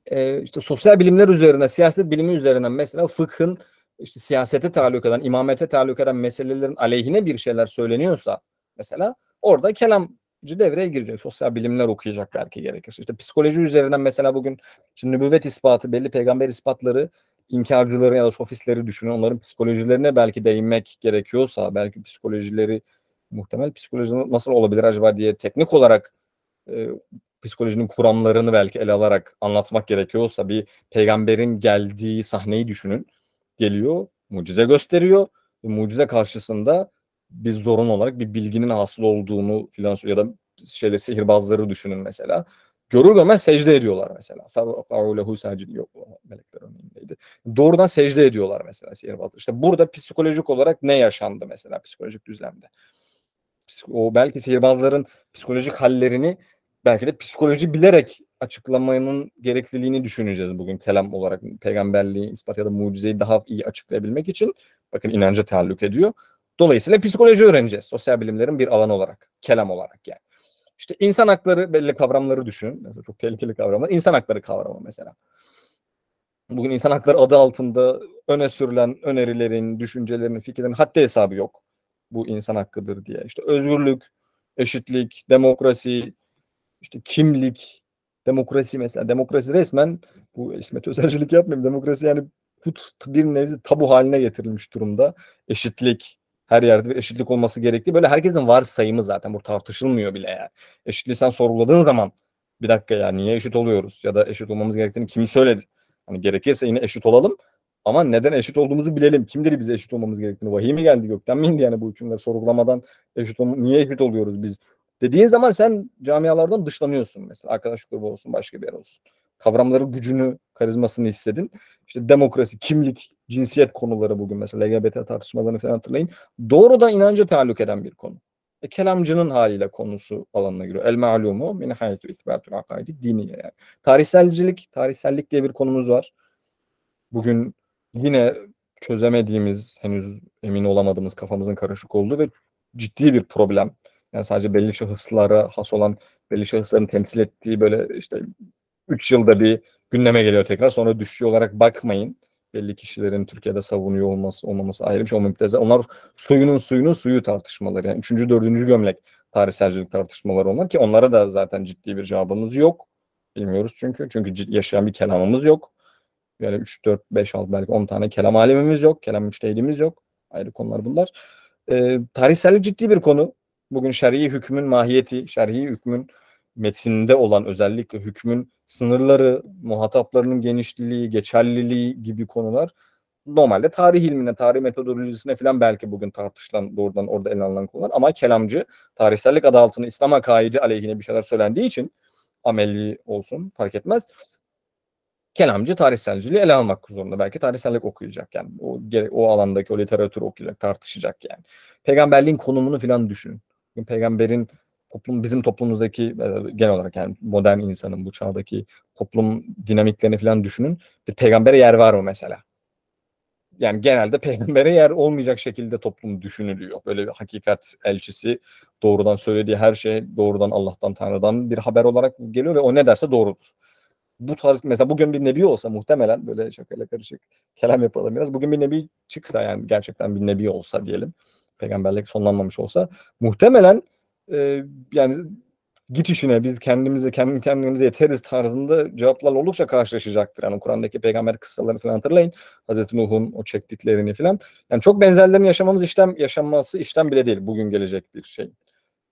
Ee, işte sosyal bilimler üzerine, siyaset bilimi üzerine mesela fıkhın işte siyasete taluk eden, imamete taluk eden meselelerin aleyhine bir şeyler söyleniyorsa mesela orada kelamcı devreye girecek. Sosyal bilimler okuyacak belki gerekirse. İşte psikoloji üzerinden mesela bugün şimdi nübüvvet ispatı, belli peygamber ispatları inkarcıları ya da sofistleri düşünün. Onların psikolojilerine belki değinmek gerekiyorsa belki psikolojileri muhtemel psikoloji nasıl olabilir acaba diye teknik olarak e, psikolojinin kuramlarını belki ele alarak anlatmak gerekiyorsa bir peygamberin geldiği sahneyi düşünün geliyor, mucize gösteriyor. Ve mucize karşısında biz zorun olarak bir bilginin hasıl olduğunu filan ya da şeyde sihirbazları düşünün mesela. Görür görmez secde ediyorlar mesela. Fa'ulehu sacid yok melekler önündeydi. Doğrudan secde ediyorlar mesela sihirbazlar. İşte burada psikolojik olarak ne yaşandı mesela psikolojik düzlemde? O belki sihirbazların psikolojik hallerini belki de psikoloji bilerek açıklamanın gerekliliğini düşüneceğiz bugün kelam olarak. Peygamberliği ispat ya da mucizeyi daha iyi açıklayabilmek için bakın inanca taalluk ediyor. Dolayısıyla psikoloji öğreneceğiz sosyal bilimlerin bir alan olarak, kelam olarak yani. İşte insan hakları belli kavramları düşün Mesela çok tehlikeli kavramlar. İnsan hakları kavramı mesela. Bugün insan hakları adı altında öne sürülen önerilerin, düşüncelerin, fikirlerin haddi hesabı yok. Bu insan hakkıdır diye. İşte özgürlük, eşitlik, demokrasi, işte kimlik, Demokrasi mesela. Demokrasi resmen bu İsmet Özelcilik yapmayayım. Demokrasi yani put bir nevi tabu haline getirilmiş durumda. Eşitlik, her yerde bir eşitlik olması gerektiği böyle herkesin varsayımı zaten bu tartışılmıyor bile yani. Eşitliği sen sorguladığın zaman bir dakika ya niye eşit oluyoruz ya da eşit olmamız gerektiğini kim söyledi? Hani gerekirse yine eşit olalım ama neden eşit olduğumuzu bilelim. Kimdir bize eşit olmamız gerektiğini? Vahiy mi geldi gökten mi indi yani bu hükümler sorgulamadan eşit olma, niye eşit oluyoruz biz? dediğin zaman sen camialardan dışlanıyorsun mesela. Arkadaş grubu olsun, başka bir yer olsun. kavramların gücünü, karizmasını hissedin. İşte demokrasi, kimlik, cinsiyet konuları bugün mesela LGBT tartışmalarını falan hatırlayın. Doğrudan inanca taalluk eden bir konu. E, kelamcının haliyle konusu alanına giriyor. El ma'lumu min haytu ithbatul akaidi diniye yani. Tarihselcilik, tarihsellik diye bir konumuz var. Bugün yine çözemediğimiz, henüz emin olamadığımız kafamızın karışık olduğu ve ciddi bir problem. Yani sadece belli şahıslara şey has olan belli şahısların şey temsil ettiği böyle işte 3 yılda bir gündeme geliyor tekrar. Sonra düşüyor olarak bakmayın. Belli kişilerin Türkiye'de savunuyor olması olmaması ayrı bir şey. O müpteze. Onlar suyunun suyunun suyu tartışmaları. Yani üçüncü, dördüncü gömlek tarihselcilik tartışmaları onlar ki onlara da zaten ciddi bir cevabımız yok. Bilmiyoruz çünkü. Çünkü yaşayan bir kelamımız yok. Yani 3, 4, 5, 6 belki 10 tane kelam alemimiz yok. Kelam müştehidimiz yok. Ayrı konular bunlar. E, tarihsellik ciddi bir konu. Bugün şer'i hükmün mahiyeti, şer'i hükmün metinde olan özellikle hükmün sınırları, muhataplarının genişliği, geçerliliği gibi konular normalde tarih ilmine, tarih metodolojisine falan belki bugün tartışılan doğrudan orada ele alınan konular ama kelamcı tarihsellik adı altında İslam akaidi aleyhine bir şeyler söylendiği için ameli olsun fark etmez. Kelamcı tarihselciliği ele almak zorunda. Belki tarihsellik okuyacak yani. O, o alandaki o literatürü okuyacak, tartışacak yani. Peygamberliğin konumunu falan düşünün peygamberin toplum bizim toplumumuzdaki e, genel olarak yani modern insanın bu çağdaki toplum dinamiklerini falan düşünün. Bir peygambere yer var mı mesela? Yani genelde peygambere yer olmayacak şekilde toplum düşünülüyor. Böyle bir hakikat elçisi doğrudan söylediği her şey doğrudan Allah'tan Tanrı'dan bir haber olarak geliyor ve o ne derse doğrudur. Bu tarz mesela bugün bir nebi olsa muhtemelen böyle şakayla karışık kelam yapalım biraz. Bugün bir nebi çıksa yani gerçekten bir nebi olsa diyelim peygamberlik sonlanmamış olsa muhtemelen e, yani git işine biz kendimize kendi kendimize yeteriz tarzında cevaplar oldukça karşılaşacaktır. Yani Kur'an'daki peygamber kıssalarını falan hatırlayın. Hazreti Nuh'un o çektiklerini falan. Yani çok benzerlerini yaşamamız işlem yaşanması işlem bile değil. Bugün gelecek bir şey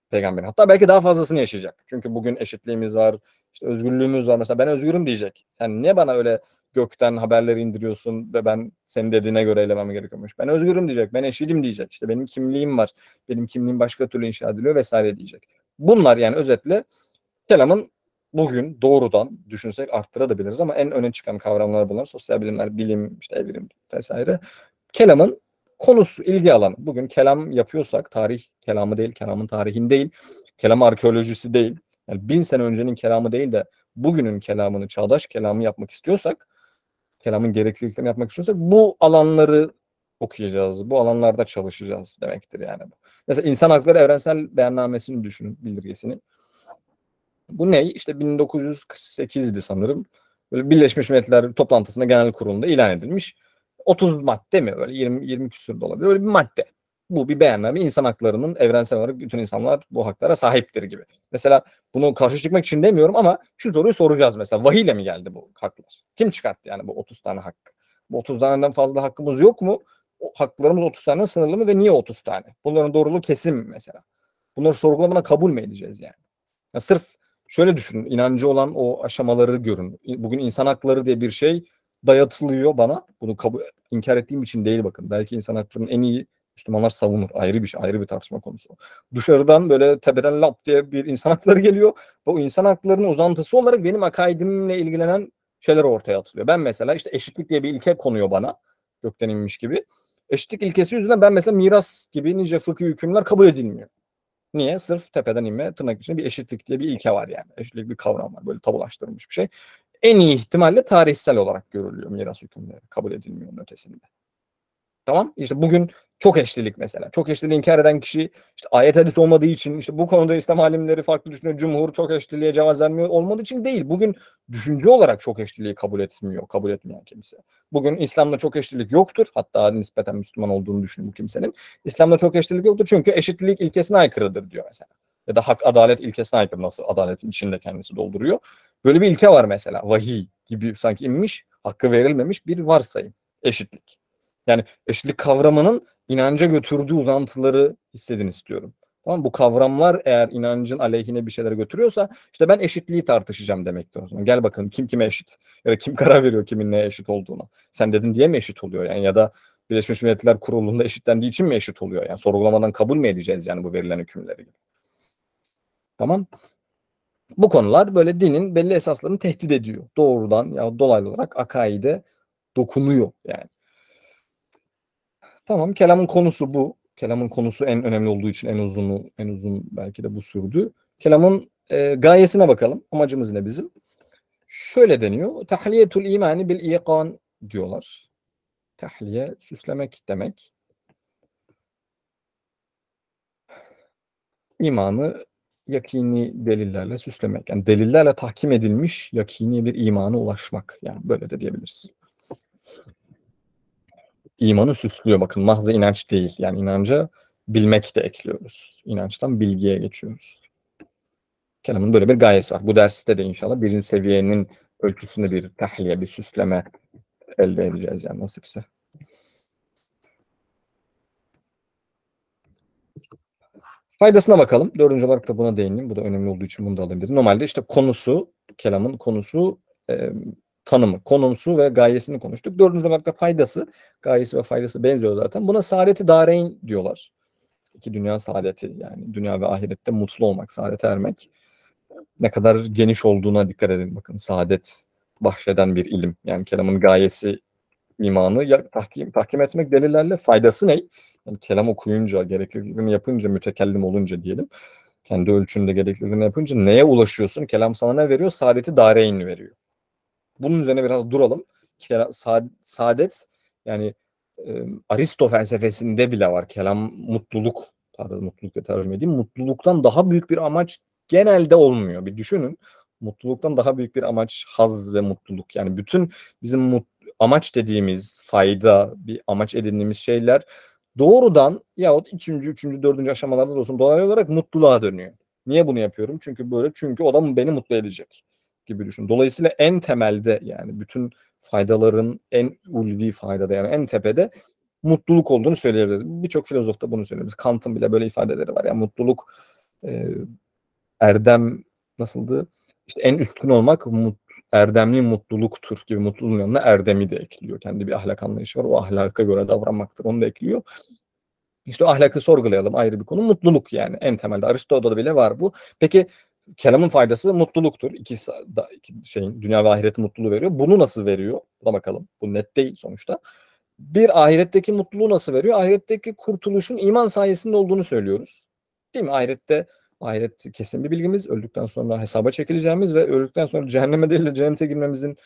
peygamberin. Hatta belki daha fazlasını yaşayacak. Çünkü bugün eşitliğimiz var, işte özgürlüğümüz var. Mesela ben özgürüm diyecek. Yani ne bana öyle gökten haberler indiriyorsun ve ben senin dediğine göre elemem gerekiyormuş. Ben özgürüm diyecek, ben eşitim diyecek, işte benim kimliğim var, benim kimliğim başka türlü inşa ediliyor vesaire diyecek. Bunlar yani özetle kelamın bugün doğrudan düşünsek arttıra biliriz ama en öne çıkan kavramlar bunlar. Sosyal bilimler, bilim, işte evrim vesaire. Kelamın konusu, ilgi alanı. Bugün kelam yapıyorsak tarih kelamı değil, kelamın tarihin değil, kelam arkeolojisi değil. Yani bin sene öncenin kelamı değil de bugünün kelamını, çağdaş kelamı yapmak istiyorsak kelamın gerekliliklerini yapmak istiyorsak bu alanları okuyacağız. Bu alanlarda çalışacağız demektir yani. Mesela insan hakları evrensel beyannamesini düşünün bildirgesini. Bu ne? İşte 1948'di sanırım. Böyle Birleşmiş Milletler toplantısında genel kurulunda ilan edilmiş. 30 madde mi? Böyle 20, 20 küsur da olabilir. Böyle bir madde bu bir beyanname insan haklarının evrensel olarak bütün insanlar bu haklara sahiptir gibi. Mesela bunu karşı çıkmak için demiyorum ama şu soruyu soracağız mesela. Vahiyle mi geldi bu haklar? Kim çıkarttı yani bu 30 tane hakkı? Bu 30 taneden fazla hakkımız yok mu? O haklarımız 30 tane sınırlı mı ve niye 30 tane? Bunların doğruluğu kesin mi mesela? Bunları sorgulamana kabul mü edeceğiz yani? yani sırf şöyle düşünün inancı olan o aşamaları görün. Bugün insan hakları diye bir şey dayatılıyor bana. Bunu kabul, inkar ettiğim için değil bakın. Belki insan haklarının en iyi Müslümanlar savunur. Ayrı bir şey, ayrı bir tartışma konusu. Dışarıdan böyle tepeden lap diye bir insan hakları geliyor. Bu insan haklarının uzantısı olarak benim akaidimle ilgilenen şeyler ortaya atılıyor. Ben mesela işte eşitlik diye bir ilke konuyor bana. Gökten inmiş gibi. Eşitlik ilkesi yüzünden ben mesela miras gibi nice fıkhi hükümler kabul edilmiyor. Niye? Sırf tepeden inme tırnak içinde bir eşitlik diye bir ilke var yani. Eşitlik bir kavram var. Böyle tabulaştırılmış bir şey. En iyi ihtimalle tarihsel olarak görülüyor miras hükümleri. Kabul edilmiyor ötesinde. Tamam işte bugün çok eşlilik mesela. Çok eşliliği inkar eden kişi işte ayet hadis olmadığı için işte bu konuda İslam alimleri farklı düşünüyor. Cumhur çok eşliliğe cevaz vermiyor olmadığı için değil. Bugün düşünce olarak çok eşliliği kabul etmiyor. Kabul etmeyen kimse. Bugün İslam'da çok eşlilik yoktur. Hatta nispeten Müslüman olduğunu düşünün bu kimsenin. İslam'da çok eşlilik yoktur çünkü eşitlik ilkesine aykırıdır diyor mesela. Ya da hak adalet ilkesine aykırı nasıl adaletin içinde kendisi dolduruyor. Böyle bir ilke var mesela. Vahiy gibi sanki inmiş, hakkı verilmemiş bir varsayım. Eşitlik. Yani eşitlik kavramının inanca götürdüğü uzantıları hissedin istiyorum. Tamam Bu kavramlar eğer inancın aleyhine bir şeyler götürüyorsa işte ben eşitliği tartışacağım demektir o zaman. Gel bakalım kim kime eşit ya da kim karar veriyor kimin neye eşit olduğuna. Sen dedin diye mi eşit oluyor yani ya da Birleşmiş Milletler Kurulu'nda eşitlendiği için mi eşit oluyor? Yani sorgulamadan kabul mü edeceğiz yani bu verilen hükümleri Tamam. Bu konular böyle dinin belli esaslarını tehdit ediyor. Doğrudan ya dolaylı olarak akaide dokunuyor yani. Tamam kelamın konusu bu. Kelamın konusu en önemli olduğu için en uzunu, en uzun belki de bu sürdü. Kelamın e, gayesine bakalım. Amacımız ne bizim? Şöyle deniyor. Tahliyetul imani bil iqan diyorlar. Tahliye süslemek demek. İmanı yakini delillerle süslemek. Yani delillerle tahkim edilmiş yakini bir imana ulaşmak. Yani böyle de diyebiliriz imanı süslüyor. Bakın mahve inanç değil. Yani inanca bilmek de ekliyoruz. İnançtan bilgiye geçiyoruz. Kelamın böyle bir gayesi var. Bu derste de inşallah birinci seviyenin ölçüsünde bir tahliye, bir süsleme elde edeceğiz yani nasipse. Faydasına bakalım. Dördüncü olarak da buna değineyim. Bu da önemli olduğu için bunu da alayım dedim. Normalde işte konusu, kelamın konusu tanımı, konumsu ve gayesini konuştuk. Dördüncü tabakta faydası, gayesi ve faydası benziyor zaten. Buna saadeti dareyn diyorlar. İki dünya saadeti yani dünya ve ahirette mutlu olmak, saadete ermek. Ne kadar geniş olduğuna dikkat edin bakın saadet bahşeden bir ilim. Yani kelamın gayesi imanı ya, tahkim, tahkim etmek delillerle faydası ne? Yani kelam okuyunca, gerekliliğini yapınca, mütekellim olunca diyelim. Kendi ölçünde gerekliliğini yapınca neye ulaşıyorsun? Kelam sana ne veriyor? Saadeti dareyn veriyor. Bunun üzerine biraz duralım. Saadet yani e, Aristo felsefesinde bile var kelam mutluluk pardon mutluluk diye tercüme edeyim. Mutluluktan daha büyük bir amaç genelde olmuyor. Bir düşünün. Mutluluktan daha büyük bir amaç haz ve mutluluk. Yani bütün bizim mut, amaç dediğimiz fayda, bir amaç edindiğimiz şeyler doğrudan yahut üçüncü, üçüncü, dördüncü aşamalarda da olsun dolaylı olarak mutluluğa dönüyor. Niye bunu yapıyorum? Çünkü böyle çünkü o da beni mutlu edecek gibi düşün. Dolayısıyla en temelde yani bütün faydaların en ulvi faydada yani en tepede mutluluk olduğunu söyleyebiliriz. Birçok filozof da bunu söylemiş. Kant'ın bile böyle ifadeleri var. Yani mutluluk e, erdem nasıldı? İşte en üstün olmak mut, erdemli mutluluktur gibi mutluluğun yanına erdemi de ekliyor. Kendi bir ahlak anlayışı var. O ahlaka göre davranmaktır. Onu da ekliyor. İşte ahlakı sorgulayalım ayrı bir konu. Mutluluk yani en temelde. Aristo'da bile var bu. Peki kelamın faydası mutluluktur. İki, da, iki şeyin dünya ve ahireti mutluluğu veriyor. Bunu nasıl veriyor? Buna bakalım. Bu net değil sonuçta. Bir ahiretteki mutluluğu nasıl veriyor? Ahiretteki kurtuluşun iman sayesinde olduğunu söylüyoruz. Değil mi? Ahirette ahiret kesin bir bilgimiz. Öldükten sonra hesaba çekileceğimiz ve öldükten sonra cehenneme değil de cennete girmemizin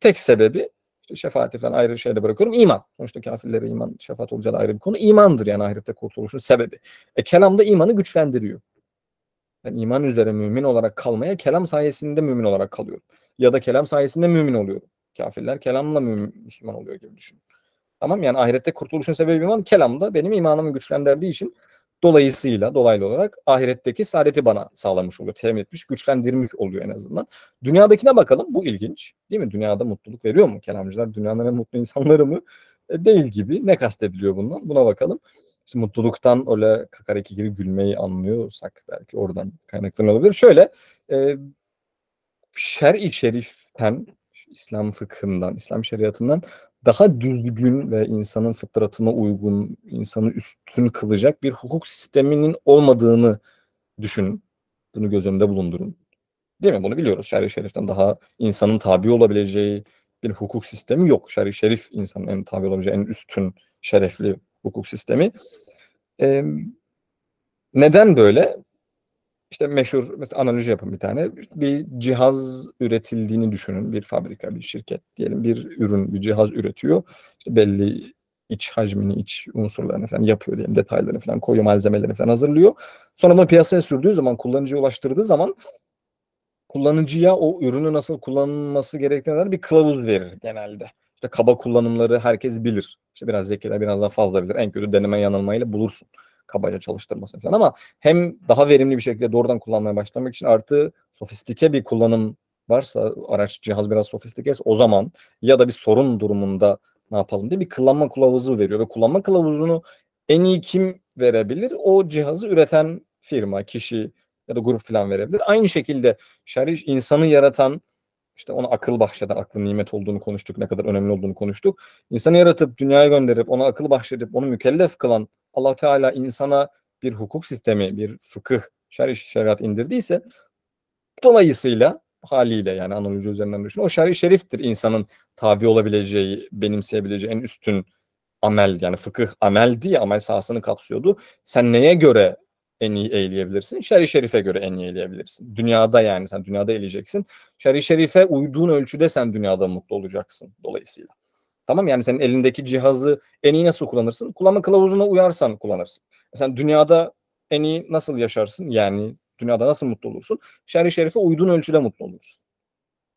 tek sebebi işte şefaati falan ayrı şeyde bırakıyorum. İman. Sonuçta kafirlere iman şefaat olacağı ayrı bir konu. İmandır yani ahirette kurtuluşun sebebi. E, kelam da imanı güçlendiriyor. Ben iman üzere mümin olarak kalmaya kelam sayesinde mümin olarak kalıyorum. Ya da kelam sayesinde mümin oluyorum. Kafirler kelamla mümin, Müslüman oluyor gibi düşün. Tamam yani ahirette kurtuluşun sebebi iman. Kelam da benim imanımı güçlendirdiği için dolayısıyla dolaylı olarak ahiretteki saadeti bana sağlamış oluyor. Temin etmiş, güçlendirmiş oluyor en azından. Dünyadakine bakalım. Bu ilginç. Değil mi? Dünyada mutluluk veriyor mu kelamcılar? Dünyanın en mutlu insanları mı? E, değil gibi. Ne kastediliyor bundan? Buna bakalım işte mutluluktan öyle kakareki gibi gülmeyi anlıyorsak belki oradan kaynaklanıyor olabilir. Şöyle e, şer'i şeriften, İslam fıkhından, İslam şeriatından daha düzgün ve insanın fıtratına uygun, insanı üstün kılacak bir hukuk sisteminin olmadığını düşünün. Bunu göz önünde bulundurun. Değil mi? Bunu biliyoruz. Şer'i şeriften daha insanın tabi olabileceği bir hukuk sistemi yok. Şer'i şerif insanın en tabi olabileceği en üstün, şerefli hukuk sistemi. E, neden böyle? İşte meşhur mesela analoji yapın bir tane. Bir cihaz üretildiğini düşünün. Bir fabrika, bir şirket diyelim bir ürün, bir cihaz üretiyor. İşte belli iç hacmini, iç unsurlarını falan yapıyor diyelim. Detaylarını falan koyuyor, malzemelerini falan hazırlıyor. Sonra bunu piyasaya sürdüğü zaman, kullanıcıya ulaştırdığı zaman kullanıcıya o ürünü nasıl kullanılması gerektiğine dair bir kılavuz verir genelde. İşte kaba kullanımları herkes bilir. İşte biraz zekiler biraz daha fazla bilir. En kötü deneme yanılmayla bulursun kabaca çalıştırmasını falan ama hem daha verimli bir şekilde doğrudan kullanmaya başlamak için artı sofistike bir kullanım varsa araç cihaz biraz sofistike o zaman ya da bir sorun durumunda ne yapalım diye bir kullanma kılavuzu veriyor ve kullanma kılavuzunu en iyi kim verebilir? O cihazı üreten firma, kişi ya da grup falan verebilir. Aynı şekilde şerif insanı yaratan işte ona akıl bahşeden aklın nimet olduğunu konuştuk, ne kadar önemli olduğunu konuştuk. İnsanı yaratıp dünyaya gönderip ona akıl bahşedip onu mükellef kılan Allah Teala insana bir hukuk sistemi, bir fıkıh, şer'i şeriat indirdiyse dolayısıyla haliyle yani analoji üzerinden düşün. O şer'i şeriftir insanın tabi olabileceği, benimseyebileceği en üstün amel yani fıkıh amel diye amel sahasını kapsıyordu. Sen neye göre en iyi eğleyebilirsin. i şerife göre en iyi eğleyebilirsin. Dünyada yani sen dünyada eğileceksin. Şer-i şerife uyduğun ölçüde sen dünyada mutlu olacaksın dolayısıyla. Tamam yani senin elindeki cihazı en iyi nasıl kullanırsın? Kullanma kılavuzuna uyarsan kullanırsın. E sen dünyada en iyi nasıl yaşarsın? Yani dünyada nasıl mutlu olursun? Şer-i şerife uyduğun ölçüde mutlu olursun.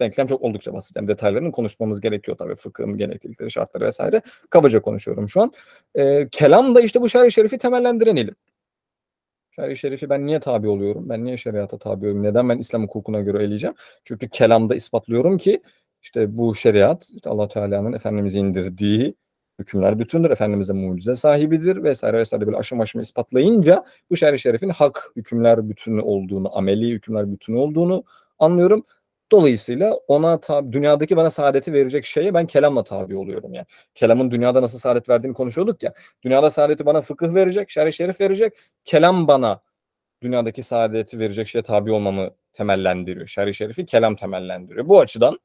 Denklem çok oldukça basit. Yani detaylarını konuşmamız gerekiyor tabii. Fıkhın gereklilikleri, şartları vesaire. Kabaca konuşuyorum şu an. Ee, kelam da işte bu şer-i şerifi temellendiren ilim. Şer'i şerifi ben niye tabi oluyorum? Ben niye şeriata tabi oluyorum? Neden ben İslam hukukuna göre eleyeceğim? Çünkü kelamda ispatlıyorum ki işte bu şeriat işte allah Teala'nın Efendimiz'e indirdiği hükümler bütündür. Efendimiz'e mucize sahibidir vesaire vesaire böyle aşama aşama ispatlayınca bu şer-i şerifin hak hükümler bütünü olduğunu, ameli hükümler bütünü olduğunu anlıyorum. Dolayısıyla ona tab dünyadaki bana saadeti verecek şeye ben kelamla tabi oluyorum yani. Kelamın dünyada nasıl saadet verdiğini konuşuyorduk ya. Dünyada saadeti bana fıkıh verecek, şerh şerif verecek. Kelam bana dünyadaki saadeti verecek şeye tabi olmamı temellendiriyor. Şerh şerifi kelam temellendiriyor. Bu açıdan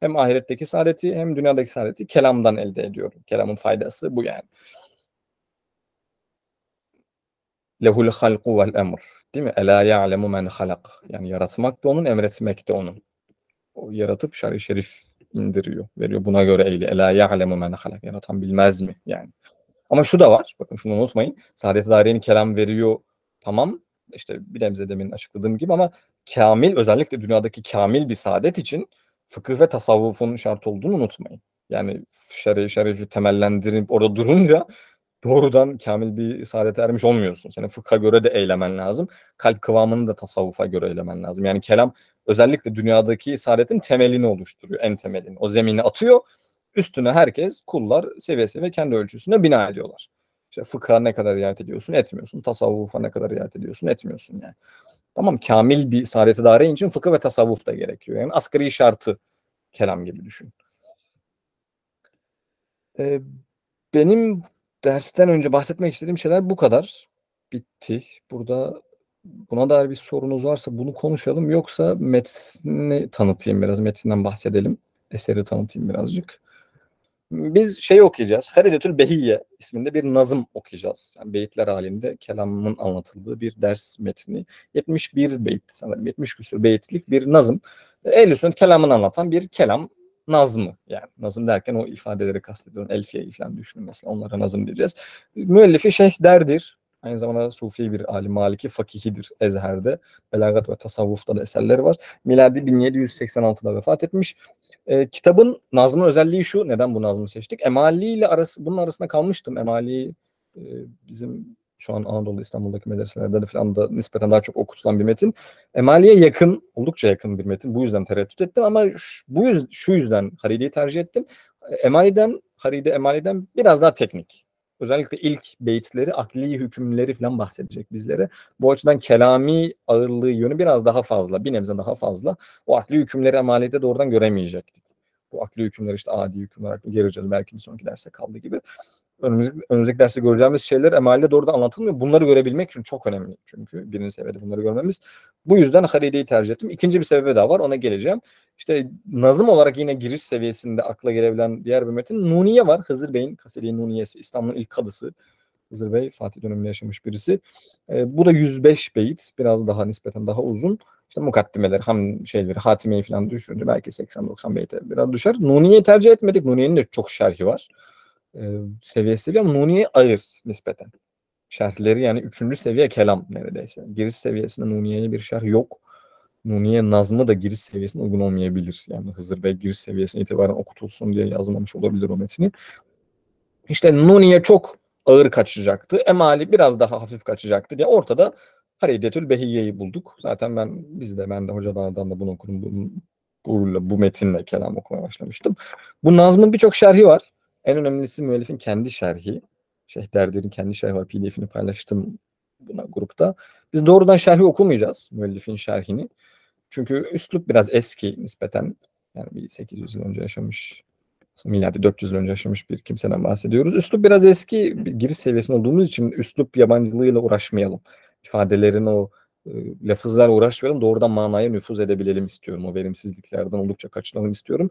hem ahiretteki saadeti hem dünyadaki saadeti kelamdan elde ediyorum. Kelamın faydası bu yani. Lehul halku vel emr. Değil mi? Ela ya'lemu men halak. Yani yaratmak da onun, emretmek de onun yaratıp şer şerif indiriyor, veriyor. Buna göre eyle. Ela ya'lemu men halak. Yaratan bilmez mi? Yani. Ama şu da var. Bakın şunu unutmayın. Saadet-i Daire'nin kelam veriyor. Tamam. İşte bir demze demin açıkladığım gibi ama kamil özellikle dünyadaki kamil bir saadet için fıkıh ve tasavvufun şart olduğunu unutmayın. Yani şer'i şerifi temellendirip orada durunca doğrudan kamil bir saadete ermiş olmuyorsun. Senin fıkha göre de eylemen lazım. Kalp kıvamını da tasavvufa göre eylemen lazım. Yani kelam özellikle dünyadaki saadetin temelini oluşturuyor. En temelini. O zemini atıyor. Üstüne herkes kullar seviyesi ve kendi ölçüsünde bina ediyorlar. İşte fıkha ne kadar riayet ediyorsun etmiyorsun. Tasavvufa ne kadar riayet ediyorsun etmiyorsun yani. Tamam kamil bir saadeti daire için fıkıh ve tasavvuf da gerekiyor. Yani asgari şartı kelam gibi düşün. Ee, benim dersten önce bahsetmek istediğim şeyler bu kadar. Bitti. Burada buna dair bir sorunuz varsa bunu konuşalım. Yoksa metni tanıtayım biraz. Metinden bahsedelim. Eseri tanıtayım birazcık. Biz şey okuyacağız. Feridetül Behiye isminde bir nazım okuyacağız. Yani beyitler halinde kelamın anlatıldığı bir ders metni. 71 beyit sanırım 70 küsur beyitlik bir nazım. Ehl-i Sünnet kelamını anlatan bir kelam nazmı yani nazım derken o ifadeleri kastediyorum. Elfiye falan düşünün mesela onlara nazım diyeceğiz. Müellifi Şeyh Der'dir. Aynı zamanda Sufi bir alim, Maliki fakihidir Ezher'de. Belagat ve tasavvufta da eserleri var. Miladi 1786'da vefat etmiş. E, kitabın nazmı özelliği şu, neden bu nazmı seçtik? Emali ile arası, bunun arasında kalmıştım. Emali e, bizim şu an Anadolu İstanbul'daki medreselerde de falan da nispeten daha çok okutulan bir metin. Emali'ye yakın, oldukça yakın bir metin. Bu yüzden tereddüt ettim ama şu, bu yüz, şu yüzden Haride'yi tercih ettim. E, Emali'den, Haride Emali'den biraz daha teknik. Özellikle ilk beyitleri, akli hükümleri falan bahsedecek bizlere. Bu açıdan kelami ağırlığı yönü biraz daha fazla, bir nebze daha fazla. O akli hükümleri Emali'de doğrudan göremeyecektik. Bu akli hükümler işte adi hükümler aklı geleceğiz belki bir sonraki derse kaldı gibi. Önümüzdeki, önümüzdeki derste göreceğimiz şeyler emalde doğrudan anlatılmıyor. Bunları görebilmek için çok önemli çünkü birinin sebebi bunları görmemiz. Bu yüzden Haride'yi tercih ettim. İkinci bir sebebi daha var ona geleceğim. İşte nazım olarak yine giriş seviyesinde akla gelebilen diğer bir metin Nuniye var. Hızır Bey'in Kasediye Nuniye'si İslam'ın ilk kadısı. Hızır Bey Fatih döneminde yaşamış birisi. E, bu da 105 beyit biraz daha nispeten daha uzun işte mukaddimeler, ham şeyleri, hatimeyi falan düşürdü. Belki 80-90 beyte biraz düşer. Nuni'yi tercih etmedik. Nuni'nin de çok şerhi var. Ee, seviyesi değil ama Nuni'ye ağır nispeten. Şerhleri yani üçüncü seviye kelam neredeyse. Giriş seviyesinde Nuniye'ye bir şerh yok. Nuniye nazmı da giriş seviyesine uygun olmayabilir. Yani Hızır Bey giriş seviyesine itibaren okutulsun diye yazmamış olabilir o metini. İşte Nuniye çok ağır kaçacaktı. Emali biraz daha hafif kaçacaktı diye ortada Haridetül Behiye'yi bulduk. Zaten ben biz de ben de hocalardan da bunu okudum. Bu, gururla bu metinle kelam okumaya başlamıştım. Bu Nazm'ın birçok şerhi var. En önemlisi müellifin kendi şerhi. Şeyh Derdir'in kendi şerhi var. PDF'ini paylaştım buna grupta. Biz doğrudan şerhi okumayacağız. Müellifin şerhini. Çünkü üslup biraz eski nispeten. Yani bir 800 yıl önce yaşamış miladi 400 yıl önce yaşamış bir kimseden bahsediyoruz. Üslup biraz eski bir giriş seviyesinde olduğumuz için üslup yabancılığıyla uğraşmayalım ifadelerin o e, lafızlarla uğraşmayalım. Doğrudan manaya nüfuz edebilelim istiyorum. O verimsizliklerden oldukça kaçınalım istiyorum.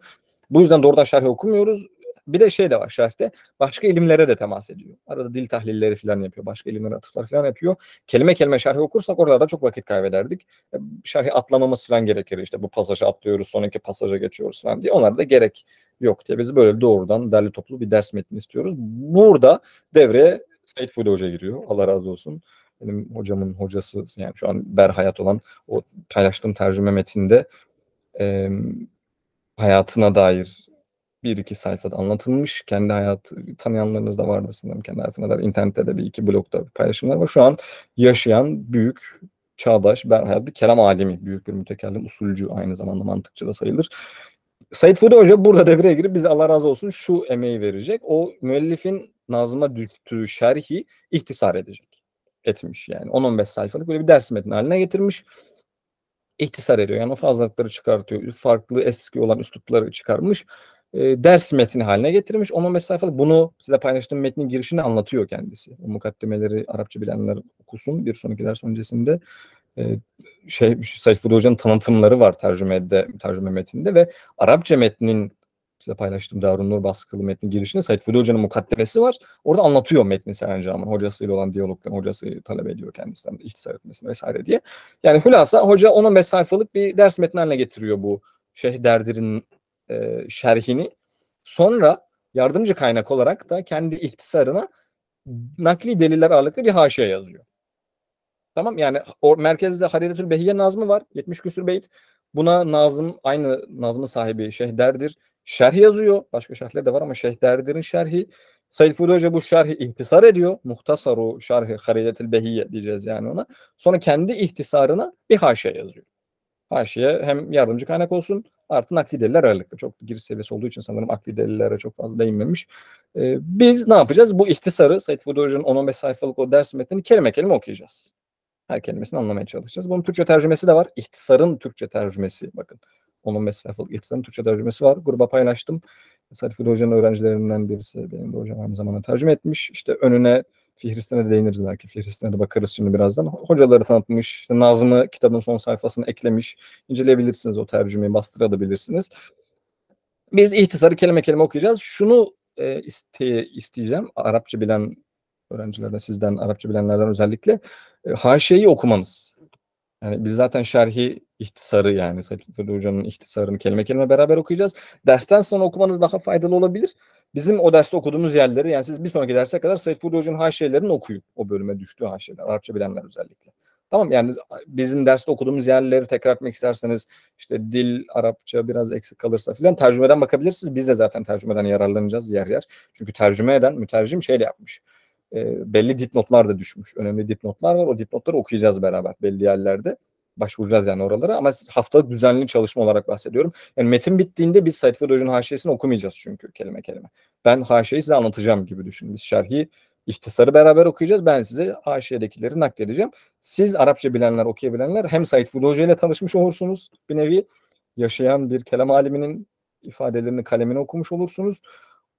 Bu yüzden doğrudan şerhi okumuyoruz. Bir de şey de var şerhte. Başka ilimlere de temas ediyor. Arada dil tahlilleri falan yapıyor. Başka ilimlere atıflar falan yapıyor. Kelime kelime şerhi okursak oralarda çok vakit kaybederdik. E, şerhi atlamamız falan gerekir. İşte bu pasajı atlıyoruz, sonraki pasaja geçiyoruz falan diye. Onlar da gerek yok diye. Biz böyle doğrudan derli toplu bir ders metni istiyoruz. Burada devreye Seyit Fudi Hoca giriyor. Allah razı olsun benim hocamın hocası yani şu an ber hayat olan o paylaştığım tercüme metinde e, hayatına dair bir iki sayfada anlatılmış. Kendi hayatı tanıyanlarınız da vardır sanırım kendi hayatına dair. İnternette de bir iki blogda paylaşımlar var. Şu an yaşayan büyük çağdaş berhayat bir Kerem alemi. Büyük bir mütekellim usulcü aynı zamanda mantıkçı da sayılır. Said Fudi Hoca burada devreye girip bize Allah razı olsun şu emeği verecek. O müellifin nazma düştüğü şerhi ihtisar edecek etmiş yani. 10-15 sayfalık böyle bir ders metni haline getirmiş. İhtisar ediyor yani o fazlalıkları çıkartıyor. Farklı eski olan üslupları çıkarmış. E, ders metni haline getirmiş. 10-15 sayfalık bunu size paylaştığım metnin girişini anlatıyor kendisi. O mukaddemeleri Arapça bilenler okusun bir sonraki ders öncesinde. E, şey Said Fudi Hoca'nın tanıtımları var tercümede, tercüme metninde ve Arapça metnin size paylaştım Darun Nur baskılı metnin girişinde Said Fudi Hoca'nın mukaddemesi var. Orada anlatıyor metni Seren hocasıyla olan diyalogdan hocası talep ediyor kendisinden ihtisar etmesini vesaire diye. Yani hülasa hoca 10-15 sayfalık bir ders metni haline getiriyor bu Şeyh Derdir'in e, şerhini. Sonra yardımcı kaynak olarak da kendi ihtisarına nakli deliller ağırlıklı bir haşiye yazıyor. Tamam yani o merkezde Hariretül Behiye Nazmı var. 70 küsür beyt. Buna Nazım aynı Nazmı sahibi Şeyh Derdir Şerhi yazıyor. Başka şerhler de var ama Şeyh Derdi'nin şerhi. Said Fudi Hoca bu şerhi ihtisar ediyor. Muhtasaru şerhi Haridetil Behiye diyeceğiz yani ona. Sonra kendi ihtisarına bir haşiye yazıyor. Haşiye hem yardımcı kaynak olsun artı nakli deliller ağırlıklı. Çok giriş seviyesi olduğu için sanırım akli delillere çok fazla değinmemiş. Ee, biz ne yapacağız? Bu ihtisarı Said Fudi Hoca'nın 10-15 sayfalık o ders metnini kelime kelime okuyacağız. Her kelimesini anlamaya çalışacağız. Bunun Türkçe tercümesi de var. İhtisarın Türkçe tercümesi bakın. 10-15 sayfalık eksen Türkçe tercümesi var. Gruba paylaştım. Sarif Hoca'nın öğrencilerinden birisi benim de hocam aynı zamanda tercüme etmiş. İşte önüne Fihristine de değiniriz belki. Fihristine de bakarız şimdi birazdan. Hocaları tanıtmış. İşte Nazım'ı kitabın son sayfasını eklemiş. İnceleyebilirsiniz o tercümeyi bastırabilirsiniz. Biz ihtisarı kelime kelime okuyacağız. Şunu e, iste, isteyeceğim. Arapça bilen öğrencilerden, sizden, Arapça bilenlerden özellikle e, haşeyi okumanız. Yani biz zaten şerhi ihtisarı yani Said Fırdı Hoca'nın ihtisarını kelime kelime beraber okuyacağız. Dersten sonra okumanız daha faydalı olabilir. Bizim o derste okuduğumuz yerleri yani siz bir sonraki derse kadar Said Fırdı Hoca'nın haşiyelerini okuyun. O bölüme düştüğü haşiyeler. Arapça bilenler özellikle. Tamam yani bizim derste okuduğumuz yerleri tekrar etmek isterseniz işte dil Arapça biraz eksik kalırsa filan tercümeden bakabilirsiniz. Biz de zaten tercümeden yararlanacağız yer yer. Çünkü tercüme eden mütercim şey de yapmış. E, belli dipnotlar da düşmüş. Önemli dipnotlar var. O dipnotları okuyacağız beraber belli yerlerde başvuracağız yani oralara ama haftalık düzenli çalışma olarak bahsediyorum. Yani metin bittiğinde biz Said Fedoj'un haşiyesini okumayacağız çünkü kelime kelime. Ben haşiyeyi size anlatacağım gibi düşünün. Biz şerhi İhtisarı beraber okuyacağız. Ben size haşiyedekileri nakledeceğim. Siz Arapça bilenler, okuyabilenler hem Said Fudi Hoca ile tanışmış olursunuz bir nevi. Yaşayan bir kelam aliminin ifadelerini, kalemini okumuş olursunuz.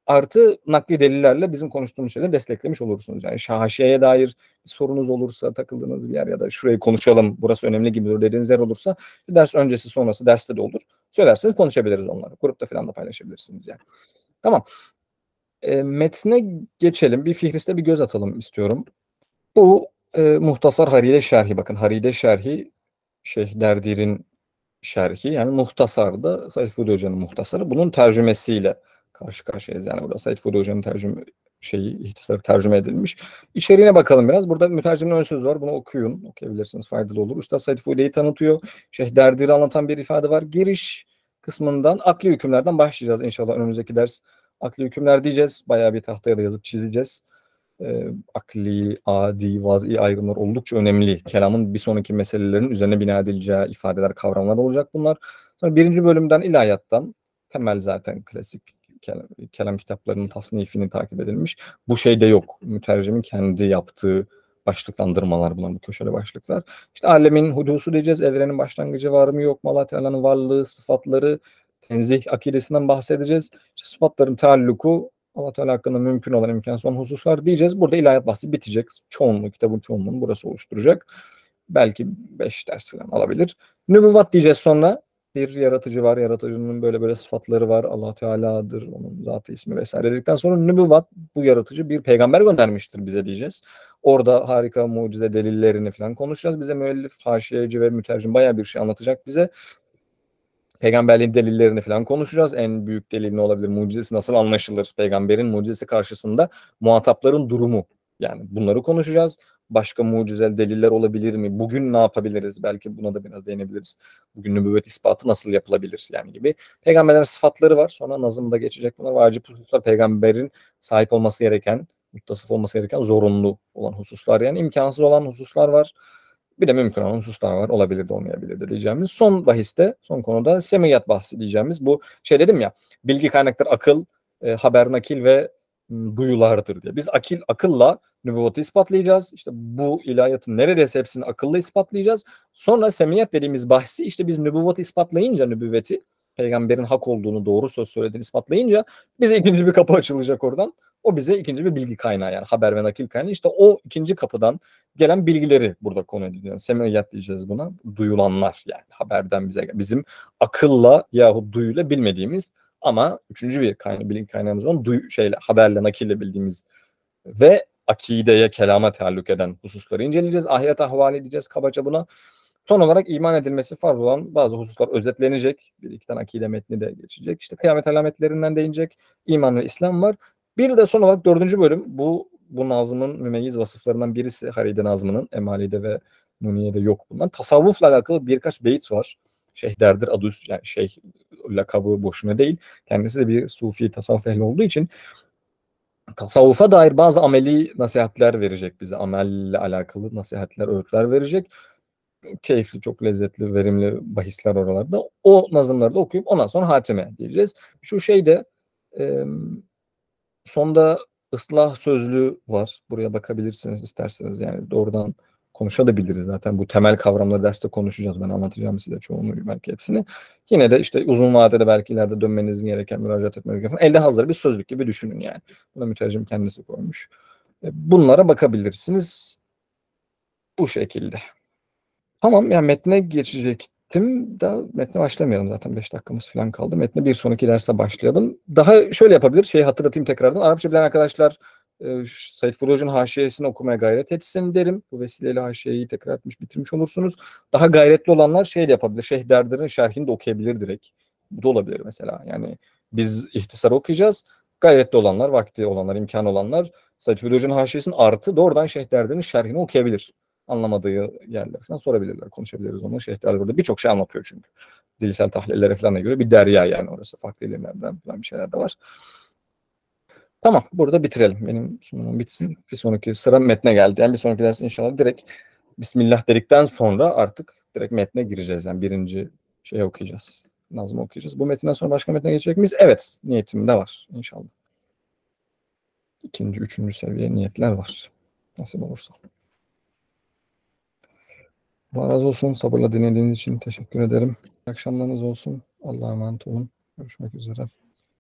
Artı nakli delillerle bizim konuştuğumuz şeyleri desteklemiş olursunuz. Yani haşiyeye dair bir sorunuz olursa, takıldığınız bir yer ya da şurayı konuşalım, burası önemli gibi dediğiniz yer olursa ders öncesi sonrası derste de olur. Söylerseniz konuşabiliriz onları. Grupta falan da paylaşabilirsiniz yani. Tamam. E, metne geçelim. Bir Fihrist'e bir göz atalım istiyorum. Bu e, Muhtasar Haride Şerhi. Bakın Haride Şerhi Şeyh Derdir'in şerhi yani muhtasarda Sayfı Hoca'nın muhtasarı bunun tercümesiyle karşı karşıyayız. Yani burada Said Fudi Hoca'nın tercüme şeyi ihtisarı tercüme edilmiş. İçeriğine bakalım biraz. Burada mütercimin ön sözü var. Bunu okuyun. Okuyabilirsiniz. Faydalı olur. Usta Said Fudi'yi tanıtıyor. Şeyh derdini anlatan bir ifade var. Giriş kısmından akli hükümlerden başlayacağız inşallah önümüzdeki ders. Akli hükümler diyeceğiz. Bayağı bir tahtaya da yazıp çizeceğiz. E, akli, adi, vaz'i ayrımlar oldukça önemli. Kelamın bir sonraki meselelerin üzerine bina edileceği ifadeler, kavramlar olacak bunlar. Sonra birinci bölümden ilahiyattan temel zaten klasik kelam, kitaplarının tasnifini takip edilmiş. Bu şey de yok. Mütercimin kendi yaptığı başlıklandırmalar bunlar bu köşeli başlıklar. İşte alemin hudusu diyeceğiz. Evrenin başlangıcı var mı yok mu? Allah Teala'nın varlığı, sıfatları, tenzih akidesinden bahsedeceğiz. İşte sıfatların taalluku Allah Teala hakkında mümkün olan imkan son hususlar diyeceğiz. Burada ilahiyat bahsi bitecek. Çoğunluğu, kitabın çoğunluğunu burası oluşturacak. Belki 5 ders falan alabilir. Nübüvvat diyeceğiz sonra bir yaratıcı var. Yaratıcının böyle böyle sıfatları var. Allah Teala'dır onun zatı ismi vesaire dedikten sonra nübüvvat bu yaratıcı bir peygamber göndermiştir bize diyeceğiz. Orada harika mucize delillerini falan konuşacağız. Bize müellif, haşiyeci ve mütercim bayağı bir şey anlatacak bize. Peygamberliğin delillerini falan konuşacağız. En büyük delil ne olabilir? Mucizesi nasıl anlaşılır? Peygamberin mucizesi karşısında muhatapların durumu. Yani bunları konuşacağız başka mucizel deliller olabilir mi? Bugün ne yapabiliriz? Belki buna da biraz değinebiliriz. Bugün nübüvvet ispatı nasıl yapılabilir yani gibi. Peygamberlerin sıfatları var. Sonra Nazım'da geçecek bunlar. Vacip hususlar peygamberin sahip olması gereken, muttasıf olması gereken zorunlu olan hususlar. Yani imkansız olan hususlar var. Bir de mümkün olan hususlar var. Olabilir de olmayabilir de diyeceğimiz. Son bahiste, son konuda semiyat bahsi diyeceğimiz. Bu şey dedim ya, bilgi kaynakları akıl, e, haber nakil ve Iı, duyulardır diye. Biz akil akılla nübüvvatı ispatlayacağız. İşte bu ilahiyatın neredeyse hepsini akıllı ispatlayacağız. Sonra semiyet dediğimiz bahsi işte biz nübüvvati ispatlayınca nübüvveti peygamberin hak olduğunu doğru söz söylediğini ispatlayınca bize ikinci bir kapı açılacak oradan. O bize ikinci bir bilgi kaynağı yani haber ve nakil kaynağı. İşte o ikinci kapıdan gelen bilgileri burada konu ediyoruz Semiyat diyeceğiz buna. Duyulanlar yani haberden bize bizim akılla yahut duyuyla bilmediğimiz ama üçüncü bir kayna, bilim kaynağımız olan duy, şeyle, haberle, nakille bildiğimiz ve akideye, kelama taalluk eden hususları inceleyeceğiz. Ahiyata havale edeceğiz kabaca buna. Son olarak iman edilmesi farz olan bazı hususlar özetlenecek. Bir iki tane akide metni de geçecek. İşte kıyamet alametlerinden değinecek. İman ve İslam var. Bir de son olarak dördüncü bölüm. Bu bu Nazım'ın mümeyyiz vasıflarından birisi Haride Nazım'ın. Emali'de ve Nuniye'de yok bunlar Tasavvufla alakalı birkaç beyit var şey derdir adı üst, yani şey lakabı boşuna değil. Kendisi de bir sufi tasavvuf ehli olduğu için tasavvufa dair bazı ameli nasihatler verecek bize. Amelle alakalı nasihatler, öğütler verecek. Keyifli, çok lezzetli, verimli bahisler oralarda. O nazımları da okuyup ondan sonra hatime diyeceğiz. Şu şeyde e, sonda ıslah sözlü var. Buraya bakabilirsiniz isterseniz. Yani doğrudan konuşabiliriz zaten. Bu temel kavramları derste konuşacağız. Ben anlatacağım size çoğunu belki hepsini. Yine de işte uzun vadede belki ileride dönmeniz gereken, müracaat etmeniz gereken elde hazır bir sözlük gibi düşünün yani. Buna mütercim kendisi koymuş. E, bunlara bakabilirsiniz. Bu şekilde. Tamam yani metne geçecektim. Da metne başlamayalım zaten 5 dakikamız falan kaldı. Metne bir sonraki derse başlayalım. Daha şöyle yapabilir. Şeyi hatırlatayım tekrardan. Arapça bilen arkadaşlar e, Seyfur haşiyesini okumaya gayret etsin derim. Bu vesileyle haşiyeyi tekrar etmiş, bitirmiş olursunuz. Daha gayretli olanlar şey de yapabilir. Şeyh Derdir'in şerhini de okuyabilir direkt. Bu da olabilir mesela. Yani biz ihtisar okuyacağız. Gayretli olanlar, vakti olanlar, imkan olanlar Seyfur Hoca'nın haşiyesinin artı doğrudan Şeyh Derdir'in şerhini okuyabilir anlamadığı yerler falan sorabilirler, konuşabiliriz onunla. Şeyh Delal burada birçok şey anlatıyor çünkü. Dilsel tahlillere falan göre bir derya yani orası. Farklı ilimlerden falan bir şeyler de var. Tamam burada bitirelim. Benim sunumum bitsin. Bir sonraki sıra metne geldi. Yani bir sonraki ders inşallah direkt Bismillah dedikten sonra artık direkt metne gireceğiz. Yani birinci şey okuyacağız. Nazım okuyacağız. Bu metinden sonra başka metne geçecek miyiz? Evet. Niyetim de var inşallah. İkinci, üçüncü seviye niyetler var. Nasip olursa. Allah razı olsun. Sabırla dinlediğiniz için teşekkür ederim. İyi akşamlarınız olsun. Allah'a emanet olun. Görüşmek üzere.